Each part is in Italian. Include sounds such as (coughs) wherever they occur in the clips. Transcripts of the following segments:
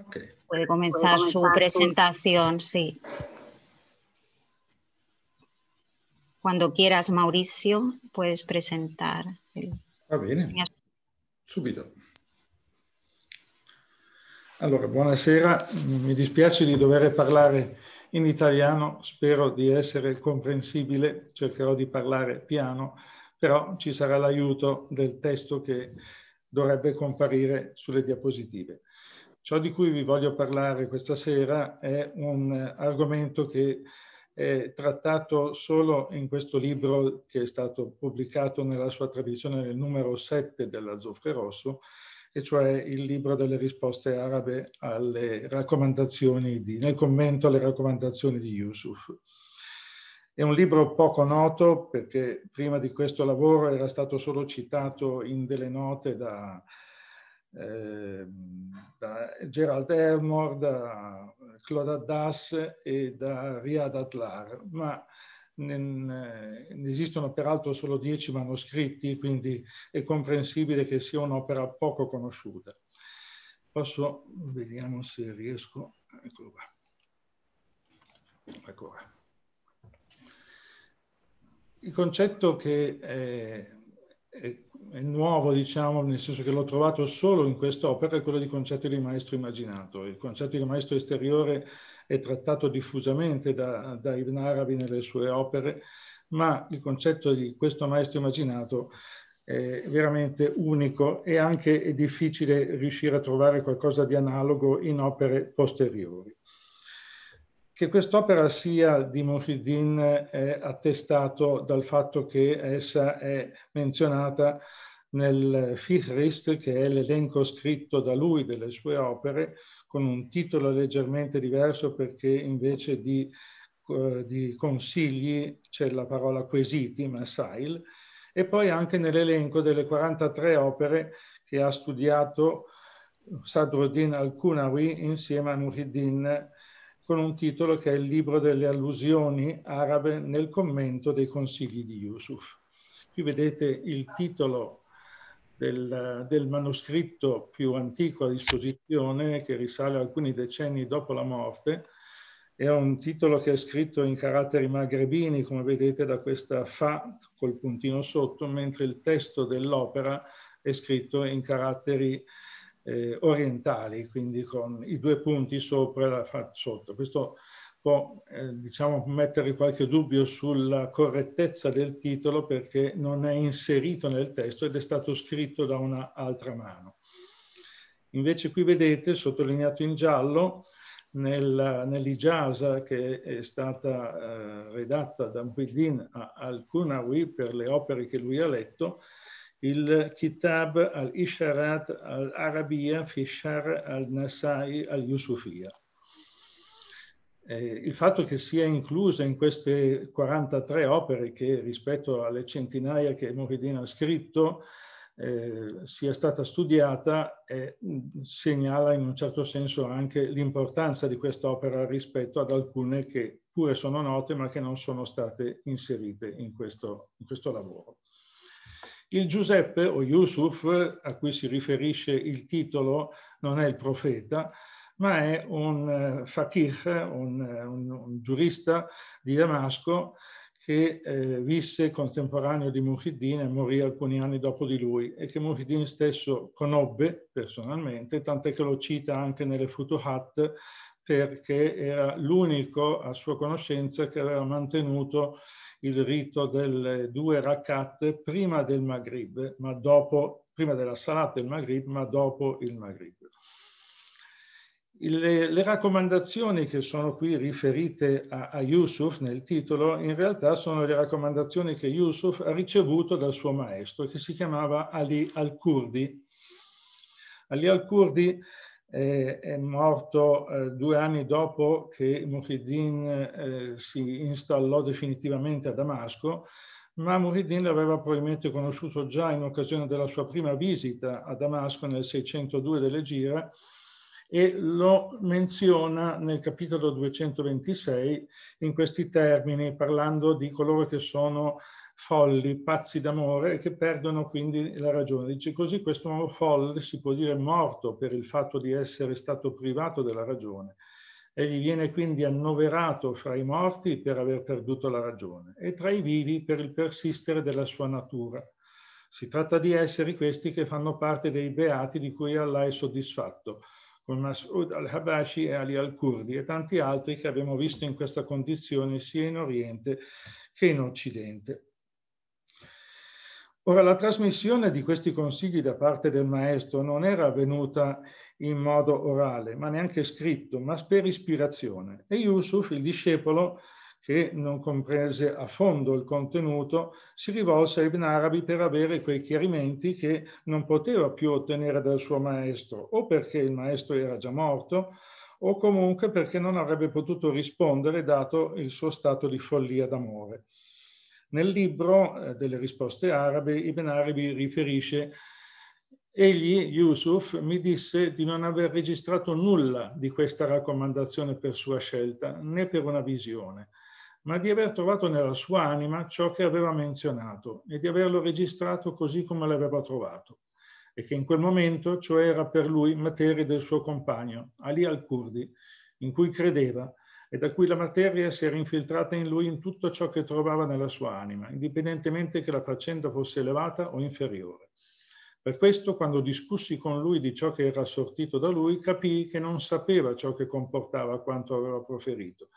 Okay. Puede, comenzar Puede comenzar su presentación, sí. Cuando quieras, Mauricio, puedes presentar. El... Va bene, subito. Allora, buonasera, mi dispiace di dover parlare in italiano, spero di essere comprensibile, cercherò di parlare piano, però ci sarà l'aiuto del testo che dovrebbe comparire sulle diapositive. Ciò di cui vi voglio parlare questa sera è un argomento che è trattato solo in questo libro che è stato pubblicato nella sua tradizione nel numero 7 dell'Azzofre Rosso, e cioè il libro delle risposte arabe alle raccomandazioni di, nel commento alle raccomandazioni di Yusuf. È un libro poco noto perché prima di questo lavoro era stato solo citato in delle note da, eh, da Gerald Ermor, da eh, Claude Adas e da Riyad Atlar, ma ne, eh, ne esistono peraltro solo dieci manoscritti, quindi è comprensibile che sia un'opera poco conosciuta. Posso, vediamo se riesco, eccolo qua. Ecco qua. Il concetto che è è nuovo, diciamo, nel senso che l'ho trovato solo in quest'opera, è quello di concetto di maestro immaginato. Il concetto di maestro esteriore è trattato diffusamente da, da Ibn Arabi nelle sue opere, ma il concetto di questo maestro immaginato è veramente unico e anche è difficile riuscire a trovare qualcosa di analogo in opere posteriori che quest'opera sia di Mohidin è attestato dal fatto che essa è menzionata nel Fihrist, che è l'elenco scritto da lui delle sue opere, con un titolo leggermente diverso perché invece di, eh, di consigli c'è la parola quesiti, masail, e poi anche nell'elenco delle 43 opere che ha studiato Sadruddin al-Kunawi insieme a Muhiddin con un titolo che è il libro delle allusioni arabe nel commento dei consigli di Yusuf. Qui vedete il titolo del, del, manoscritto più antico a disposizione che risale alcuni decenni dopo la morte. È un titolo che è scritto in caratteri magrebini, come vedete da questa fa col puntino sotto, mentre il testo dell'opera è scritto in caratteri eh, orientali, quindi con i due punti sopra e la faccia sotto. Questo può eh, diciamo, mettere qualche dubbio sulla correttezza del titolo perché non è inserito nel testo ed è stato scritto da un'altra mano. Invece qui vedete, sottolineato in giallo, nella, nell'Ijasa che è stata eh, redatta da Muhiddin al-Kunawi per le opere che lui ha letto, il Kitab al-Isharat al-Arabiya fi Shar al-Nasai al-Yusufiya. Eh, il fatto che sia inclusa in queste 43 opere che rispetto alle centinaia che Moridin ha scritto eh, sia stata studiata eh, segnala in un certo senso anche l'importanza di quest'opera rispetto ad alcune che pure sono note ma che non sono state inserite in questo, in questo lavoro. Il Giuseppe o Yusuf, a cui si riferisce il titolo, non è il profeta, ma è un eh, faqih, un, eh, un, un giurista di Damasco che eh, visse contemporaneo di Muhyiddin e morì alcuni anni dopo di lui e che Muhyiddin stesso conobbe personalmente, tant'è che lo cita anche nelle Futuhat perché era l'unico a sua conoscenza che aveva mantenuto il rito delle due rakat prima del Maghrib, ma dopo, prima della Salat del Maghrib, ma dopo il Maghrib. Le, le, raccomandazioni che sono qui riferite a, a, Yusuf nel titolo in realtà sono le raccomandazioni che Yusuf ha ricevuto dal suo maestro che si chiamava Ali al-Kurdi. Ali al-Kurdi eh, è morto eh, due anni dopo che Muhyiddin eh, si installò definitivamente a Damasco, ma Muhyiddin l'aveva probabilmente conosciuto già in occasione della sua prima visita a Damasco nel 602 dell'Egira e lo menziona nel capitolo 226 in questi termini, parlando di coloro che sono folli, pazzi d'amore, che perdono quindi la ragione. Dice così questo uomo folle si può dire morto per il fatto di essere stato privato della ragione. Egli viene quindi annoverato fra i morti per aver perduto la ragione e tra i vivi per il persistere della sua natura. Si tratta di esseri questi che fanno parte dei beati di cui Allah è soddisfatto, con Mas'ud al-Habashi e Ali al-Kurdi e tanti altri che abbiamo visto in questa condizione sia in Oriente che in Occidente. Ora, la trasmissione di questi consigli da parte del maestro non era avvenuta in modo orale, ma neanche scritto, ma per ispirazione. E Yusuf, il discepolo, che non comprese a fondo il contenuto, si rivolse a Ibn Arabi per avere quei chiarimenti che non poteva più ottenere dal suo maestro, o perché il maestro era già morto, o comunque perché non avrebbe potuto rispondere dato il suo stato di follia d'amore. Nel libro eh, delle risposte arabe Ibn Arabi riferisce Egli, Yusuf, mi disse di non aver registrato nulla di questa raccomandazione per sua scelta, né per una visione, ma di aver trovato nella sua anima ciò che aveva menzionato e di averlo registrato così come l'aveva trovato, e che in quel momento ciò cioè, era per lui materia del suo compagno, Ali al-Kurdi, in cui credeva e da cui la materia si era infiltrata in lui in tutto ciò che trovava nella sua anima, indipendentemente che la faccenda fosse elevata o inferiore. Per questo, quando discussi con lui di ciò che era sortito da lui, capii che non sapeva ciò che comportava quanto aveva proferito,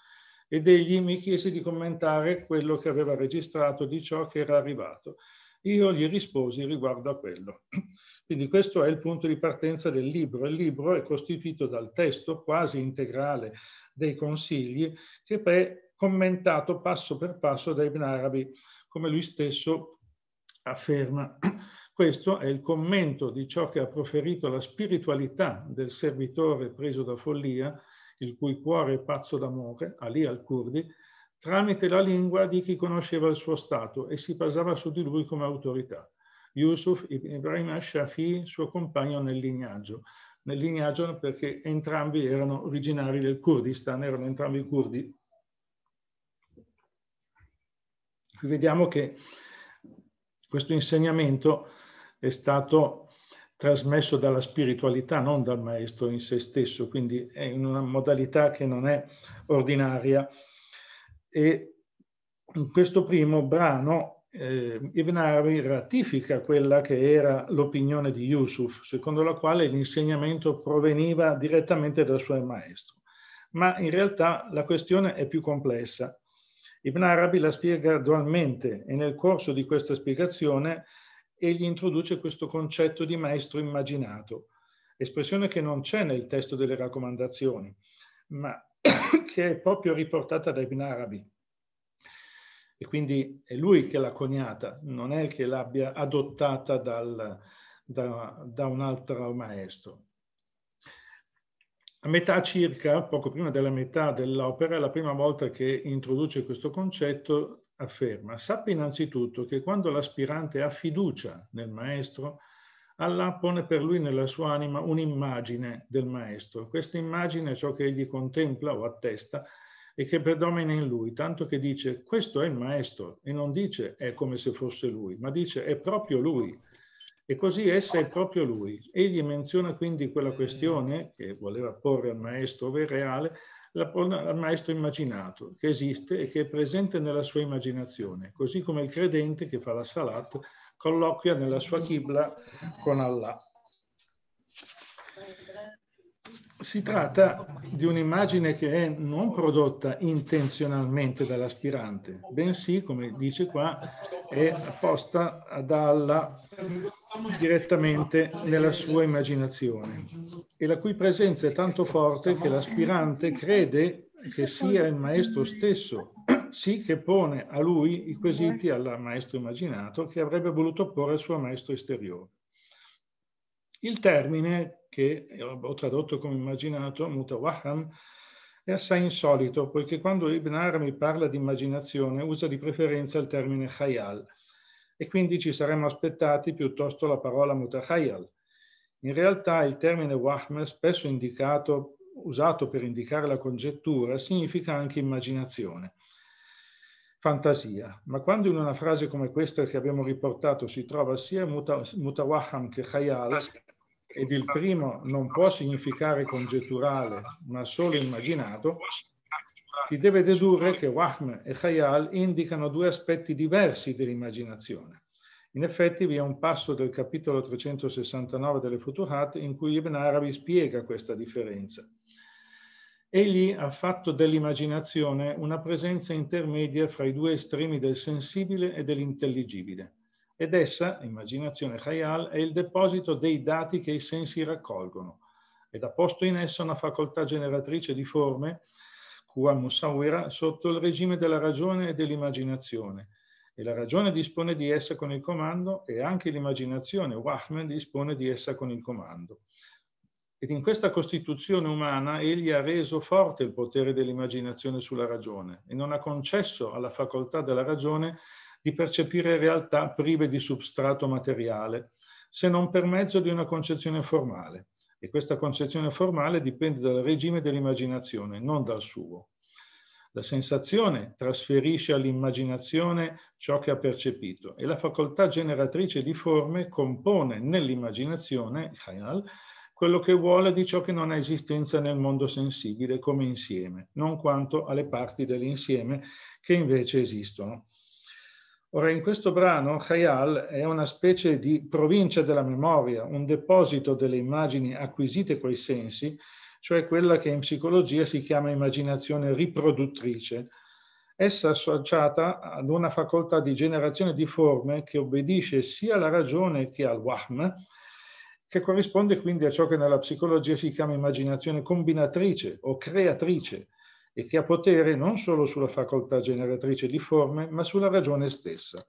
ed egli mi chiese di commentare quello che aveva registrato di ciò che era arrivato. Io gli risposi riguardo a quello. (clears throat) Quindi questo è il punto di partenza del libro. Il libro è costituito dal testo quasi integrale dei consigli che è commentato passo per passo da Ibn Arabi, come lui stesso afferma. (clears throat) Questo è il commento di ciò che ha proferito la spiritualità del servitore preso da follia, il cui cuore è pazzo d'amore, Ali al-Kurdi, tramite la lingua di chi conosceva il suo stato e si basava su di lui come autorità. Yusuf Ibrahim al-Shafi, suo compagno nel lignaggio nel lineaggio perché entrambi erano originari del Kurdistan, erano entrambi curdi. Vediamo che questo insegnamento è stato trasmesso dalla spiritualità, non dal maestro in se stesso, quindi è in una modalità che non è ordinaria. E in questo primo brano eh, Ibn Arabi ratifica quella che era l'opinione di Yusuf, secondo la quale l'insegnamento proveniva direttamente dal suo maestro. Ma in realtà la questione è più complessa. Ibn Arabi la spiega gradualmente e nel corso di questa spiegazione egli introduce questo concetto di maestro immaginato, espressione che non c'è nel testo delle raccomandazioni, ma (coughs) che è proprio riportata da Ibn Arabi e quindi è lui che l'ha coniata, non è che l'abbia adottata dal, da, da un altro maestro. A metà circa, poco prima della metà dell'opera, è la prima volta che introduce questo concetto, afferma, sappia innanzitutto che quando l'aspirante ha fiducia nel maestro, Allah pone per lui nella sua anima un'immagine del maestro. Questa immagine è ciò che egli contempla o attesta e che predomina in lui, tanto che dice questo è il maestro e non dice è come se fosse lui, ma dice è proprio lui. E così essa è proprio lui. Egli menziona quindi quella questione che voleva porre al maestro ove reale, al maestro immaginato, che esiste e che è presente nella sua immaginazione, così come il credente che fa la salat colloquia nella sua chibla con Allah. Si tratta di un'immagine che è non prodotta intenzionalmente dall'aspirante, bensì, come dice qua, è apposta dalla, direttamente nella sua immaginazione e la cui presenza è tanto forte che l'aspirante crede che sia il maestro stesso, sì che pone a lui i quesiti al maestro immaginato che avrebbe voluto porre al suo maestro esteriore. Il termine che eh, ho tradotto come immaginato, mutawaham, è assai insolito, poiché quando Ibn Arabi parla di immaginazione usa di preferenza il termine khayal, e quindi ci saremmo aspettati piuttosto la parola mutakhayal. In realtà il termine wahm, spesso indicato, usato per indicare la congettura, significa anche immaginazione fantasia, ma quando in una frase come questa che abbiamo riportato si trova sia mutawaham che khayal, ah, ed il primo non può significare congetturale, ma solo immaginato, si deve dedurre che Wahm e Khayal indicano due aspetti diversi dell'immaginazione. In effetti vi è un passo del capitolo 369 delle Futuhat in cui Ibn Arabi spiega questa differenza. Egli ha fatto dell'immaginazione una presenza intermedia fra i due estremi del sensibile e dell'intelligibile ed essa, immaginazione Khayal, è il deposito dei dati che i sensi raccolgono ed ha posto in essa una facoltà generatrice di forme, Kua Musawira, sotto il regime della ragione e dell'immaginazione. E la ragione dispone di essa con il comando e anche l'immaginazione, Wahman, dispone di essa con il comando. Ed in questa costituzione umana egli ha reso forte il potere dell'immaginazione sulla ragione e non ha concesso alla facoltà della ragione di percepire realtà prive di substrato materiale, se non per mezzo di una concezione formale. E questa concezione formale dipende dal regime dell'immaginazione, non dal suo. La sensazione trasferisce all'immaginazione ciò che ha percepito e la facoltà generatrice di forme compone nell'immaginazione, khayal, quello che vuole di ciò che non ha esistenza nel mondo sensibile come insieme, non quanto alle parti dell'insieme che invece esistono. Ora, in questo brano, Khayal è una specie di provincia della memoria, un deposito delle immagini acquisite coi sensi, cioè quella che in psicologia si chiama immaginazione riproduttrice. Essa associata ad una facoltà di generazione di forme che obbedisce sia alla ragione che al wahm, che corrisponde quindi a ciò che nella psicologia si chiama immaginazione combinatrice o creatrice e che ha potere non solo sulla facoltà generatrice di forme, ma sulla ragione stessa.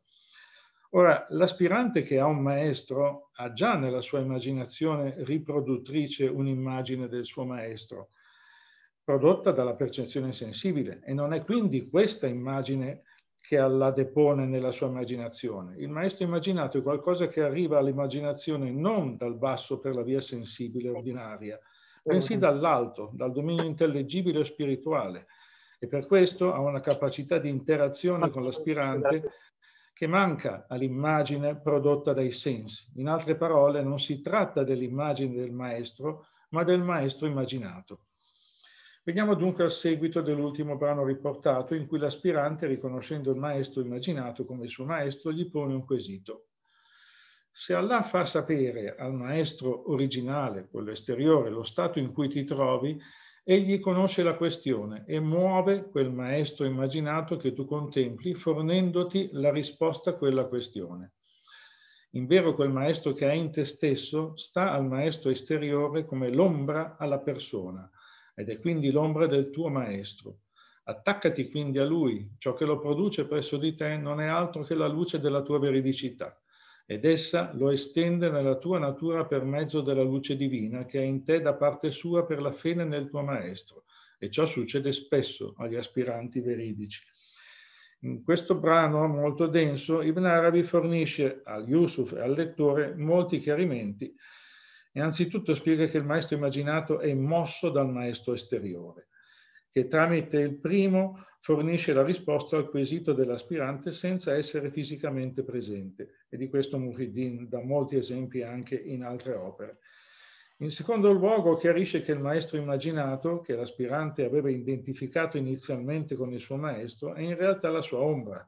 Ora, l'aspirante che ha un maestro ha già nella sua immaginazione riproduttrice un'immagine del suo maestro, prodotta dalla percezione sensibile, e non è quindi questa immagine che la depone nella sua immaginazione. Il maestro immaginato è qualcosa che arriva all'immaginazione non dal basso per la via sensibile ordinaria, bensì dall'alto, dal dominio intellegibile e spirituale e per questo ha una capacità di interazione con l'aspirante che manca all'immagine prodotta dai sensi. In altre parole, non si tratta dell'immagine del maestro, ma del maestro immaginato. Veniamo dunque al seguito dell'ultimo brano riportato in cui l'aspirante, riconoscendo il maestro immaginato come suo maestro, gli pone un quesito. Se Allah fa sapere al maestro originale, quello esteriore, lo stato in cui ti trovi, egli conosce la questione e muove quel maestro immaginato che tu contempli, fornendoti la risposta a quella questione. In vero quel maestro che è in te stesso sta al maestro esteriore come l'ombra alla persona ed è quindi l'ombra del tuo maestro. Attaccati quindi a lui, ciò che lo produce presso di te non è altro che la luce della tua veridicità ed essa lo estende nella tua natura per mezzo della luce divina che è in te da parte sua per la fede nel tuo Maestro. E ciò succede spesso agli aspiranti veridici. In questo brano molto denso, Ibn Arabi fornisce al Yusuf e al lettore molti chiarimenti. Innanzitutto spiega che il maestro immaginato è mosso dal maestro esteriore che tramite il primo fornisce la risposta al quesito dell'aspirante senza essere fisicamente presente e di questo Muhyiddin dà molti esempi anche in altre opere. In secondo luogo chiarisce che il maestro immaginato, che l'aspirante aveva identificato inizialmente con il suo maestro, è in realtà la sua ombra.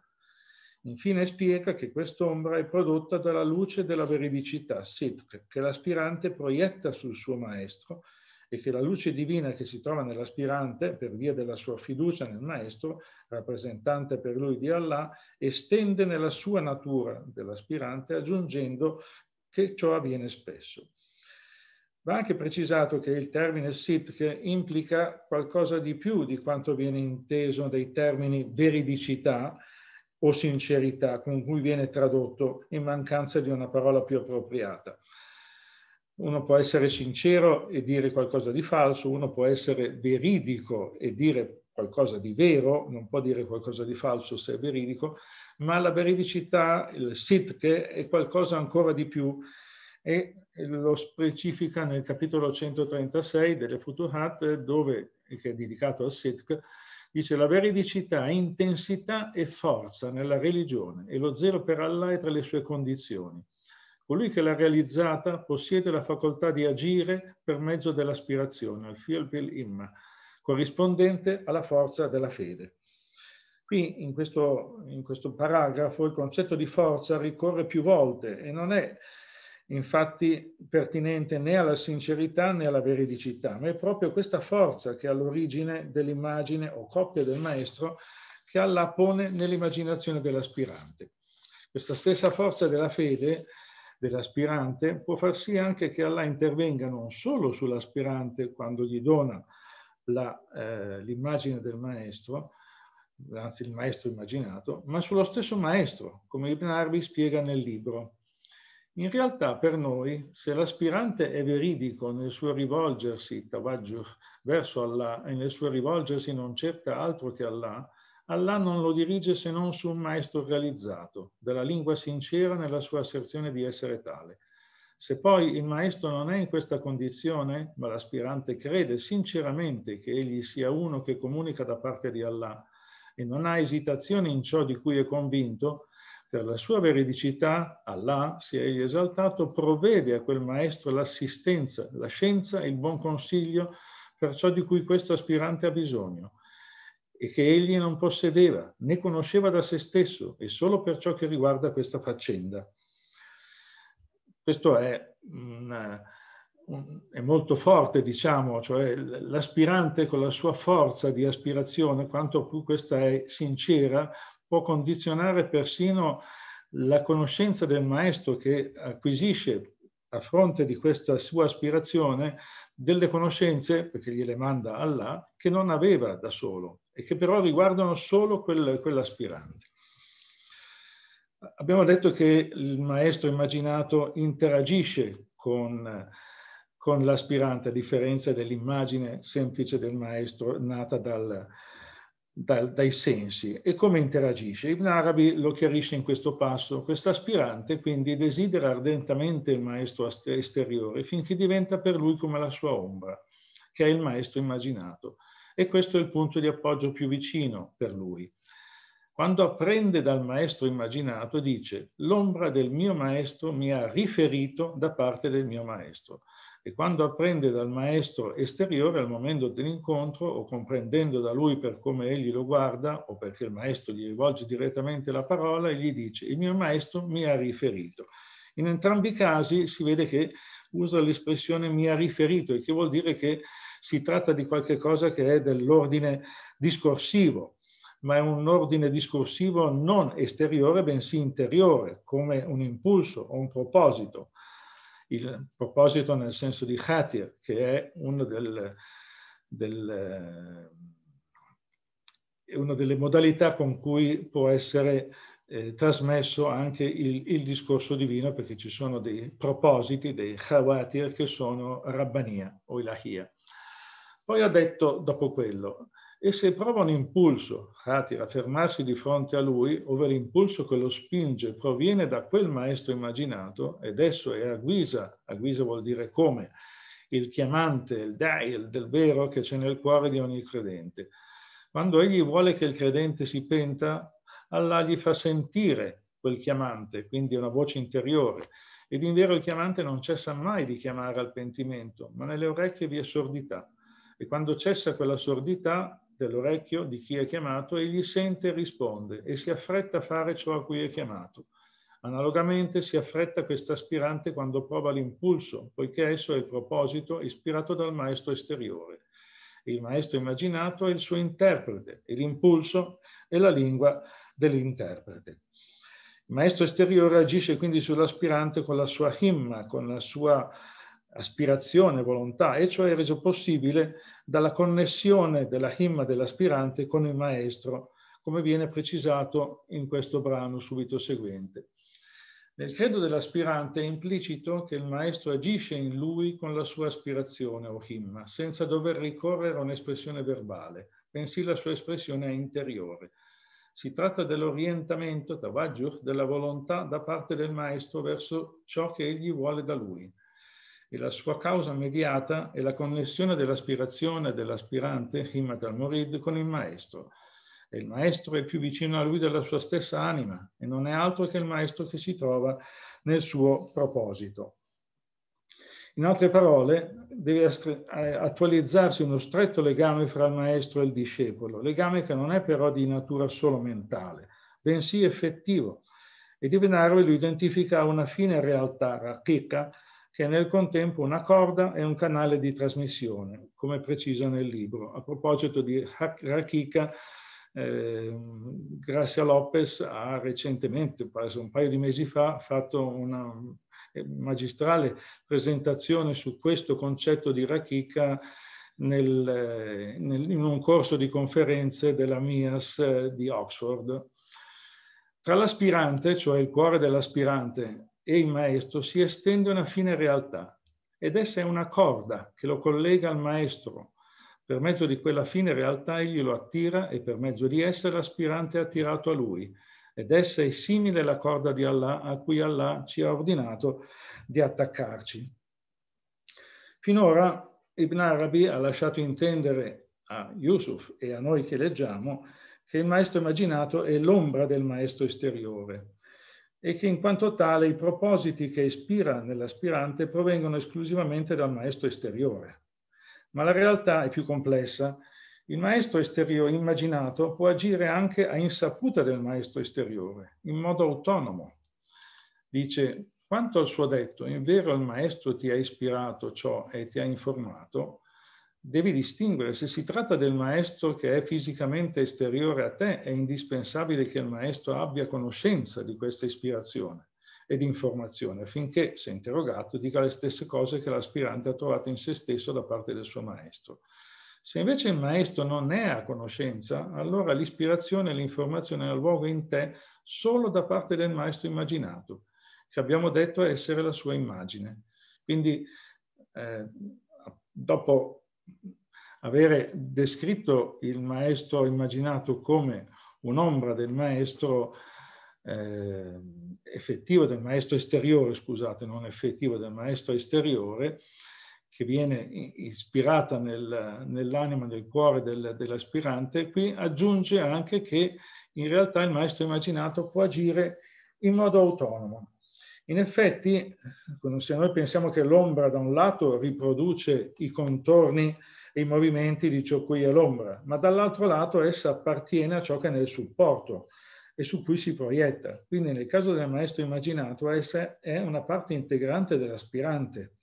Infine spiega che quest'ombra è prodotta dalla luce della veridicità, sitk, che l'aspirante proietta sul suo maestro e che la luce divina che si trova nell'aspirante, per via della sua fiducia nel Maestro, rappresentante per lui di Allah, estende nella sua natura dell'aspirante, aggiungendo che ciò avviene spesso. Va anche precisato che il termine sitk implica qualcosa di più di quanto viene inteso dei termini veridicità o sincerità, con cui viene tradotto in mancanza di una parola più appropriata. Uno può essere sincero e dire qualcosa di falso, uno può essere veridico e dire qualcosa di vero, non può dire qualcosa di falso se è veridico, ma la veridicità, il sitche, è qualcosa ancora di più e lo specifica nel capitolo 136 delle Futuhat, dove, che è dedicato al sitk, dice la veridicità, intensità e forza nella religione e lo zero per Allah è tra le sue condizioni. Colui che l'ha realizzata possiede la facoltà di agire per mezzo dell'aspirazione, al fiel bil imma, corrispondente alla forza della fede. Qui in questo, in questo paragrafo il concetto di forza ricorre più volte e non è infatti pertinente né alla sincerità né alla veridicità, ma è proprio questa forza che è all'origine dell'immagine o coppia del maestro che Allah pone nell'immaginazione dell'aspirante. Questa stessa forza della fede dell'aspirante può far sì anche che Allah intervenga non solo sull'aspirante quando gli dona eh, l'immagine eh, del maestro, anzi il maestro immaginato, ma sullo stesso maestro, come Ibn Arbi spiega nel libro. In realtà per noi, se l'aspirante è veridico nel suo rivolgersi, verso Allah, e nel suo rivolgersi non cerca altro che Allah, Allah non lo dirige se non su un maestro realizzato, della lingua sincera nella sua asserzione di essere tale. Se poi il maestro non è in questa condizione, ma l'aspirante crede sinceramente che egli sia uno che comunica da parte di Allah e non ha esitazioni in ciò di cui è convinto, per la sua veridicità Allah, sia egli esaltato, provvede a quel maestro l'assistenza, la scienza e il buon consiglio per ciò di cui questo aspirante ha bisogno e che egli non possedeva né conosceva da se stesso e solo per ciò che riguarda questa faccenda. Questo è, una, un, è molto forte, diciamo, cioè l'aspirante con la sua forza di aspirazione, quanto più questa è sincera, può condizionare persino la conoscenza del maestro che acquisisce a fronte di questa sua aspirazione, delle conoscenze, perché gliele manda Allah, che non aveva da solo e che però riguardano solo quel, quell'aspirante. Abbiamo detto che il maestro immaginato interagisce con, con l'aspirante, a differenza dell'immagine semplice del maestro nata dal, dal, dai sensi e come interagisce. Ibn Arabi lo chiarisce in questo passo. Questo aspirante quindi desidera ardentemente il maestro esteriore finché diventa per lui come la sua ombra, che è il maestro immaginato. E questo è il punto di appoggio più vicino per lui. Quando apprende dal maestro immaginato dice l'ombra del mio maestro mi ha riferito da parte del mio maestro e quando apprende dal maestro esteriore al momento dell'incontro o comprendendo da lui per come egli lo guarda o perché il maestro gli rivolge direttamente la parola e gli dice il mio maestro mi ha riferito. In entrambi i casi si vede che usa l'espressione mi ha riferito, il che vuol dire che si tratta di qualcosa che è dell'ordine discorsivo, ma è un ordine discorsivo non esteriore, bensì interiore, come un impulso o un proposito il proposito nel senso di khatir, che è uno del, del, eh, una delle modalità con cui può essere eh, trasmesso anche il, il, discorso divino, perché ci sono dei propositi, dei khawatir, che sono rabbania o ilahia. Poi ha detto, dopo quello, e se prova un impulso, Hatira, a fermarsi di fronte a lui, ove l'impulso che lo spinge proviene da quel maestro immaginato, ed esso è a guisa, a guisa vuol dire come, il chiamante, il dai, del vero che c'è nel cuore di ogni credente. Quando egli vuole che il credente si penta, Allah gli fa sentire quel chiamante, quindi una voce interiore, ed in vero il chiamante non cessa mai di chiamare al pentimento, ma nelle orecchie vi è sordità. E quando cessa quella sordità, dell'orecchio di chi è chiamato, egli sente e risponde e si affretta a fare ciò a cui è chiamato. Analogamente si affretta questo aspirante quando prova l'impulso, poiché esso è il proposito ispirato dal maestro esteriore. Il maestro immaginato è il suo interprete e l'impulso è la lingua dell'interprete. Il maestro esteriore agisce quindi sull'aspirante con la sua himma, con la sua aspirazione, volontà, e cioè reso possibile dalla connessione della himma dell'aspirante con il maestro, come viene precisato in questo brano subito seguente. Nel credo dell'aspirante è implicito che il maestro agisce in lui con la sua aspirazione o himma, senza dover ricorrere a un'espressione verbale, bensì la sua espressione è interiore. Si tratta dell'orientamento, tavajjuh, della volontà da parte del maestro verso ciò che egli vuole da lui, e la sua causa mediata è la connessione dell'aspirazione dell'aspirante Himat al-Murid con il maestro. E il maestro è più vicino a lui della sua stessa anima e non è altro che il maestro che si trova nel suo proposito. In altre parole, deve eh, attualizzarsi uno stretto legame fra il maestro e il discepolo, legame che non è però di natura solo mentale, bensì effettivo, e deve darvelo identifica una fine realtà, rachicca, che è nel contempo una corda e un canale di trasmissione, come precisa nel libro. A proposito di Rakika, eh, Grazia Lopez ha recentemente, un paio di mesi fa, fatto una eh, magistrale presentazione su questo concetto di Rakika nel, eh, nel, in un corso di conferenze della MIAS eh, di Oxford. Tra l'aspirante, cioè il cuore dell'aspirante, e il maestro si estende una fine realtà ed essa è una corda che lo collega al maestro. Per mezzo di quella fine realtà egli lo attira e per mezzo di essa l'aspirante è attirato a lui ed essa è simile alla corda di Allah a cui Allah ci ha ordinato di attaccarci. Finora Ibn Arabi ha lasciato intendere a Yusuf e a noi che leggiamo che il maestro immaginato è l'ombra del maestro esteriore e che in quanto tale i propositi che ispira nell'aspirante provengono esclusivamente dal maestro esteriore. Ma la realtà è più complessa. Il maestro esteriore immaginato può agire anche a insaputa del maestro esteriore, in modo autonomo. Dice, quanto al suo detto, in vero il maestro ti ha ispirato ciò e ti ha informato, devi distinguere se si tratta del maestro che è fisicamente esteriore a te, è indispensabile che il maestro abbia conoscenza di questa ispirazione e di informazione affinché, se interrogato, dica le stesse cose che l'aspirante ha trovato in se stesso da parte del suo maestro. Se invece il maestro non è a conoscenza, allora l'ispirazione e l'informazione hanno luogo in te solo da parte del maestro immaginato, che abbiamo detto essere la sua immagine. Quindi, eh, dopo avere descritto il maestro immaginato come un'ombra del maestro eh, effettivo, del maestro esteriore, scusate, non effettivo, del maestro esteriore, che viene ispirata nel, nell'anima, nel cuore del, dell'aspirante, qui aggiunge anche che in realtà il maestro immaginato può agire in modo autonomo. In effetti, se noi pensiamo che l'ombra da un lato riproduce i contorni e i movimenti di ciò cui è l'ombra, ma dall'altro lato essa appartiene a ciò che è nel supporto e su cui si proietta. Quindi nel caso del maestro immaginato, essa è una parte integrante dell'aspirante.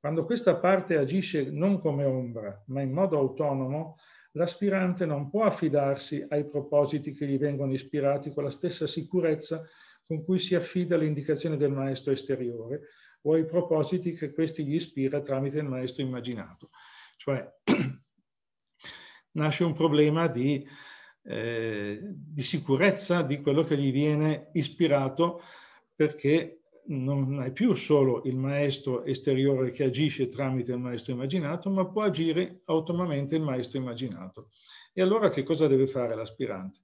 Quando questa parte agisce non come ombra, ma in modo autonomo, l'aspirante non può affidarsi ai propositi che gli vengono ispirati con la stessa sicurezza con cui si affida l'indicazione del maestro esteriore o ai propositi che questi gli ispira tramite il maestro immaginato. Cioè (clears throat) nasce un problema di, eh, di sicurezza di quello che gli viene ispirato perché non è più solo il maestro esteriore che agisce tramite il maestro immaginato, ma può agire autonomamente il maestro immaginato. E allora che cosa deve fare l'aspirante?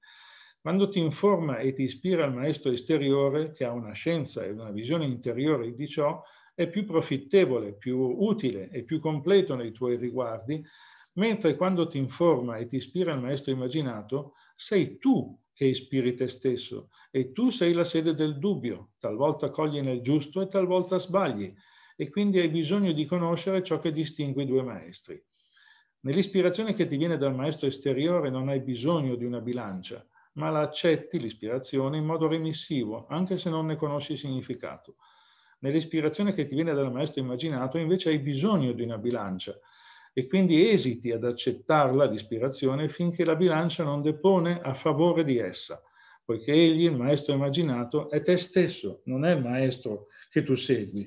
Quando ti informa e ti ispira il maestro esteriore, che ha una scienza e una visione interiore di ciò, è più profittevole, più utile e più completo nei tuoi riguardi, mentre quando ti informa e ti ispira il maestro immaginato, sei tu che ispiri te stesso e tu sei la sede del dubbio, talvolta cogli nel giusto e talvolta sbagli e quindi hai bisogno di conoscere ciò che distingue i due maestri. Nell'ispirazione che ti viene dal maestro esteriore non hai bisogno di una bilancia, ma la accetti l'ispirazione in modo remissivo, anche se non ne conosci il significato. Nell'ispirazione che ti viene dal maestro immaginato invece hai bisogno di una bilancia e quindi esiti ad accettarla l'ispirazione finché la bilancia non depone a favore di essa, poiché egli, il maestro immaginato, è te stesso, non è il maestro che tu segui.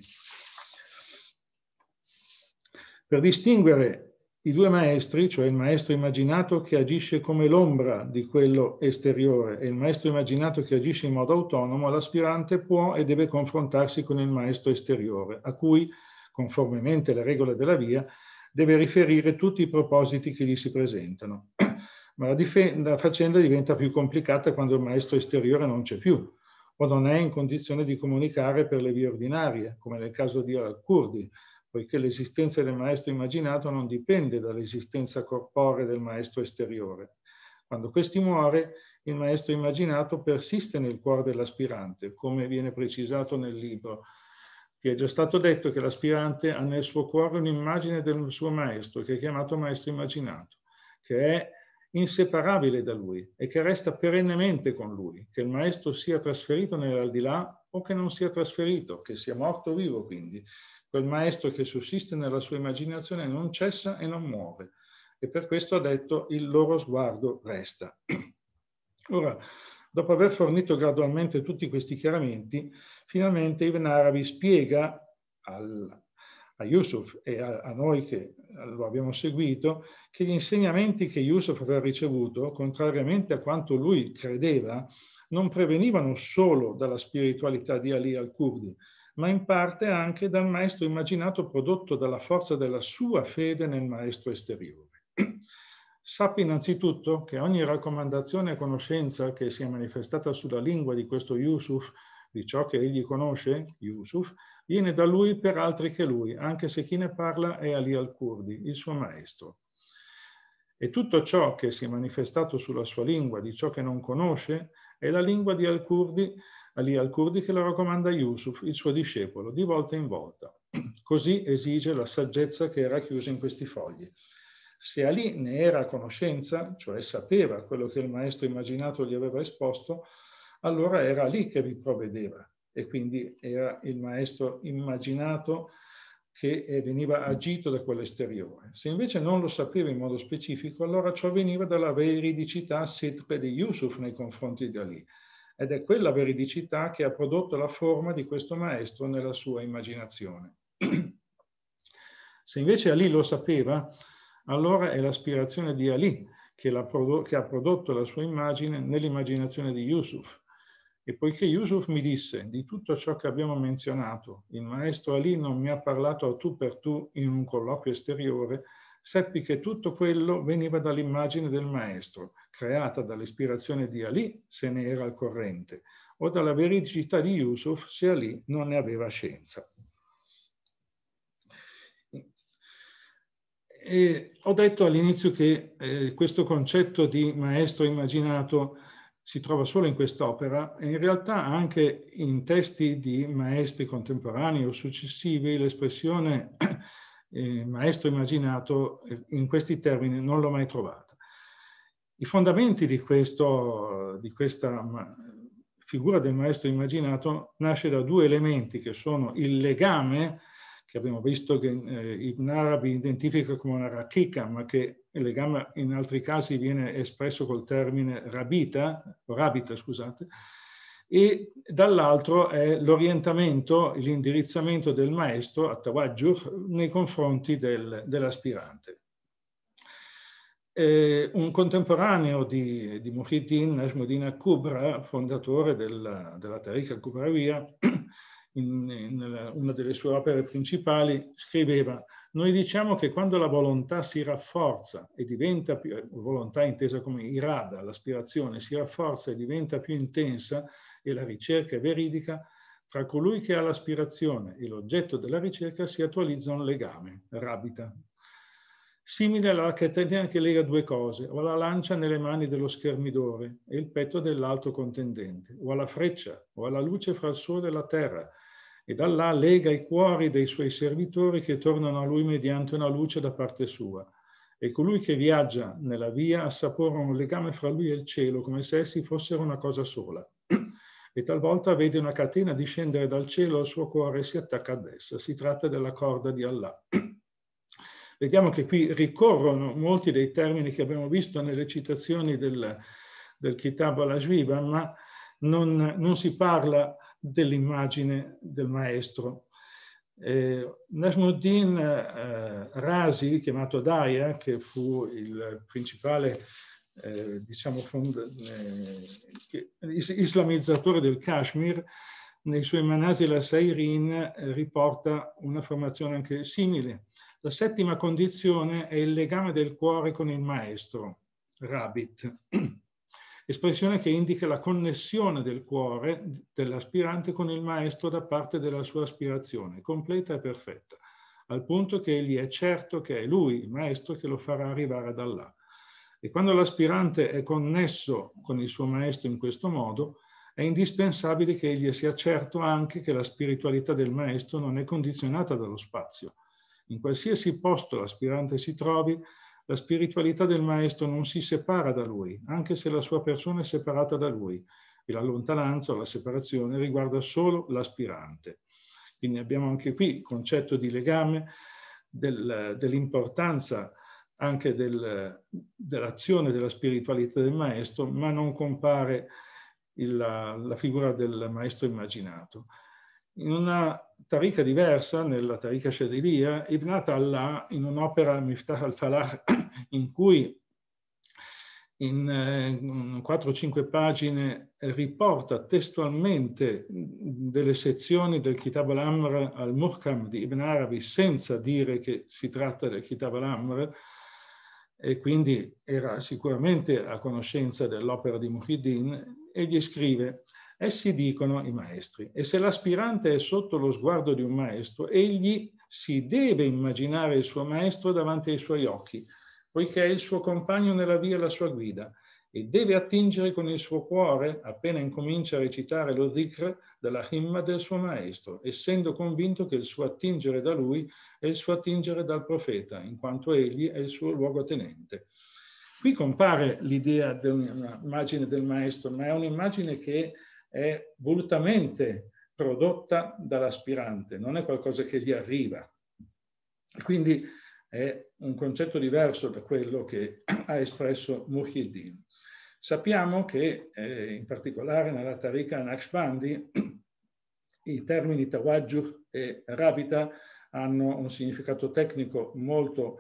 Per distinguere i due maestri, cioè il maestro immaginato che agisce come l'ombra di quello esteriore e il maestro immaginato che agisce in modo autonomo, l'aspirante può e deve confrontarsi con il maestro esteriore, a cui, conformemente alle regole della via, deve riferire tutti i propositi che gli si presentano. (clears throat) Ma la, la faccenda diventa più complicata quando il maestro esteriore non c'è più o non è in condizione di comunicare per le vie ordinarie, come nel caso di Al-Kurdi, poiché l'esistenza del maestro immaginato non dipende dall'esistenza corporea del maestro esteriore. Quando questi muore, il maestro immaginato persiste nel cuore dell'aspirante, come viene precisato nel libro. Ti è già stato detto che l'aspirante ha nel suo cuore un'immagine del suo maestro, che è chiamato maestro immaginato, che è inseparabile da lui e che resta perennemente con lui, che il maestro sia trasferito nell'aldilà o che non sia trasferito, che sia morto o vivo quindi, quel maestro che sussiste nella sua immaginazione non cessa e non muove. E per questo ha detto il loro sguardo resta. (clears throat) Ora, dopo aver fornito gradualmente tutti questi chiaramenti, finalmente Ibn Arabi spiega al, a Yusuf e a, a, noi che lo abbiamo seguito, che gli insegnamenti che Yusuf aveva ricevuto, contrariamente a quanto lui credeva, non prevenivano solo dalla spiritualità di Ali al-Kurdi, ma in parte anche dal maestro immaginato prodotto dalla forza della sua fede nel maestro esteriore. (clears throat) Sappi innanzitutto che ogni raccomandazione e conoscenza che si è manifestata sulla lingua di questo Yusuf, di ciò che egli conosce, Yusuf, viene da lui per altri che lui, anche se chi ne parla è Ali al-Kurdi, il suo maestro. E tutto ciò che si è manifestato sulla sua lingua, di ciò che non conosce, è la lingua di al-Kurdi Ali al-Kurdi che lo raccomanda Yusuf, il suo discepolo, di volta in volta. (clears throat) Così esige la saggezza che era chiusa in questi fogli. Se Ali ne era a conoscenza, cioè sapeva quello che il maestro immaginato gli aveva esposto, allora era Ali che vi provvedeva e quindi era il maestro immaginato che eh, veniva agito da quell'esteriore. Se invece non lo sapeva in modo specifico, allora ciò veniva dalla veridicità sitre di Yusuf nei confronti di Ali ed è quella veridicità che ha prodotto la forma di questo maestro nella sua immaginazione. (clears throat) Se invece Ali lo sapeva, allora è l'aspirazione di Ali che, che ha prodotto la sua immagine nell'immaginazione di Yusuf. E poiché Yusuf mi disse, di tutto ciò che abbiamo menzionato, il maestro Ali non mi ha parlato a tu per tu in un colloquio esteriore, seppi che tutto quello veniva dall'immagine del maestro, creata dall'ispirazione di Ali se ne era al corrente, o dalla veridicità di Yusuf se Ali non ne aveva scienza. E ho detto all'inizio che eh, questo concetto di maestro immaginato si trova solo in quest'opera e in realtà anche in testi di maestri contemporanei o successivi l'espressione eh, maestro immaginato eh, in questi termini non l'ho mai trovata. I fondamenti di, questo, di questa figura del maestro immaginato nasce da due elementi che sono il legame, che abbiamo visto che eh, Ibn Arabi identifica come una rachika, ma che il legame in altri casi viene espresso col termine rabita, rabita scusate, e dall'altro è l'orientamento, l'indirizzamento del maestro, attawajjuh, nei confronti del, dell'aspirante. Eh, un contemporaneo di, di Muhyiddin, Najmuddin Akubra, fondatore della, della Tariqa Kubravia, (clears throat) in, in una delle sue opere principali, scriveva noi diciamo che quando la volontà si rafforza e diventa più, volontà intesa come irada, l'aspirazione si rafforza e diventa più intensa, e la ricerca veridica, tra colui che ha l'aspirazione e l'oggetto della ricerca si attualizza un legame, rabita. Simile alla catena che lega due cose, o alla lancia nelle mani dello schermidore e il petto dell'alto contendente, o alla freccia, o alla luce fra il sole e la terra, e da là lega i cuori dei suoi servitori che tornano a lui mediante una luce da parte sua. E colui che viaggia nella via assapora un legame fra lui e il cielo, come se essi fossero una cosa sola e talvolta vede una catena discendere dal cielo al suo cuore e si attacca ad essa. Si tratta della corda di Allah. (clears throat) Vediamo che qui ricorrono molti dei termini che abbiamo visto nelle citazioni del, del Kitab al-Ajwiba, ma non, non, si parla dell'immagine del maestro. Eh, Nasmuddin eh, Rasi, chiamato Daya, che fu il principale eh, diciamo eh, islamizzatore del Kashmir, nei suoi manasi la sairin eh, riporta una formazione anche simile. La settima condizione è il legame del cuore con il maestro, Rabbit, (clears throat) espressione che indica la connessione del cuore dell'aspirante con il maestro da parte della sua aspirazione, completa e perfetta, al punto che egli è certo che è lui, il maestro, che lo farà arrivare dall'A. E quando l'aspirante è connesso con il suo maestro in questo modo, è indispensabile che egli sia certo anche che la spiritualità del maestro non è condizionata dallo spazio. In qualsiasi posto l'aspirante si trovi, la spiritualità del maestro non si separa da lui, anche se la sua persona è separata da lui, e la lontananza o la separazione riguarda solo l'aspirante. Quindi abbiamo anche qui il concetto di legame del, dell'importanza anche del, dell'azione della spiritualità del maestro, ma non compare il, la, la, figura del maestro immaginato. In una tarica diversa, nella tarica Shadiria, Ibn Atallah, in un'opera Miftah al-Falah, (coughs) in cui in eh, 4 5 pagine riporta testualmente delle sezioni del Kitab al-Amr al-Muhkam di Ibn Arabi senza dire che si tratta del Kitab al-Amr, e quindi era sicuramente a conoscenza dell'opera di Muhyiddin e gli scrive Essi dicono i maestri e se l'aspirante è sotto lo sguardo di un maestro, egli si deve immaginare il suo maestro davanti ai suoi occhi, poiché è il suo compagno nella via e la sua guida, e deve attingere con il suo cuore, appena incomincia a recitare lo zikr, dalla himma del suo maestro, essendo convinto che il suo attingere da lui è il suo attingere dal profeta, in quanto egli è il suo luogotenente. Qui compare l'idea di un'immagine del maestro, ma è un'immagine che è volutamente prodotta dall'aspirante, non è qualcosa che gli arriva. Quindi è un concetto diverso da quello che ha espresso Muhyiddin. Sappiamo che eh, in particolare nella Tariqa Naqshbandi i termini Tawajjuh e Ravita hanno un significato tecnico molto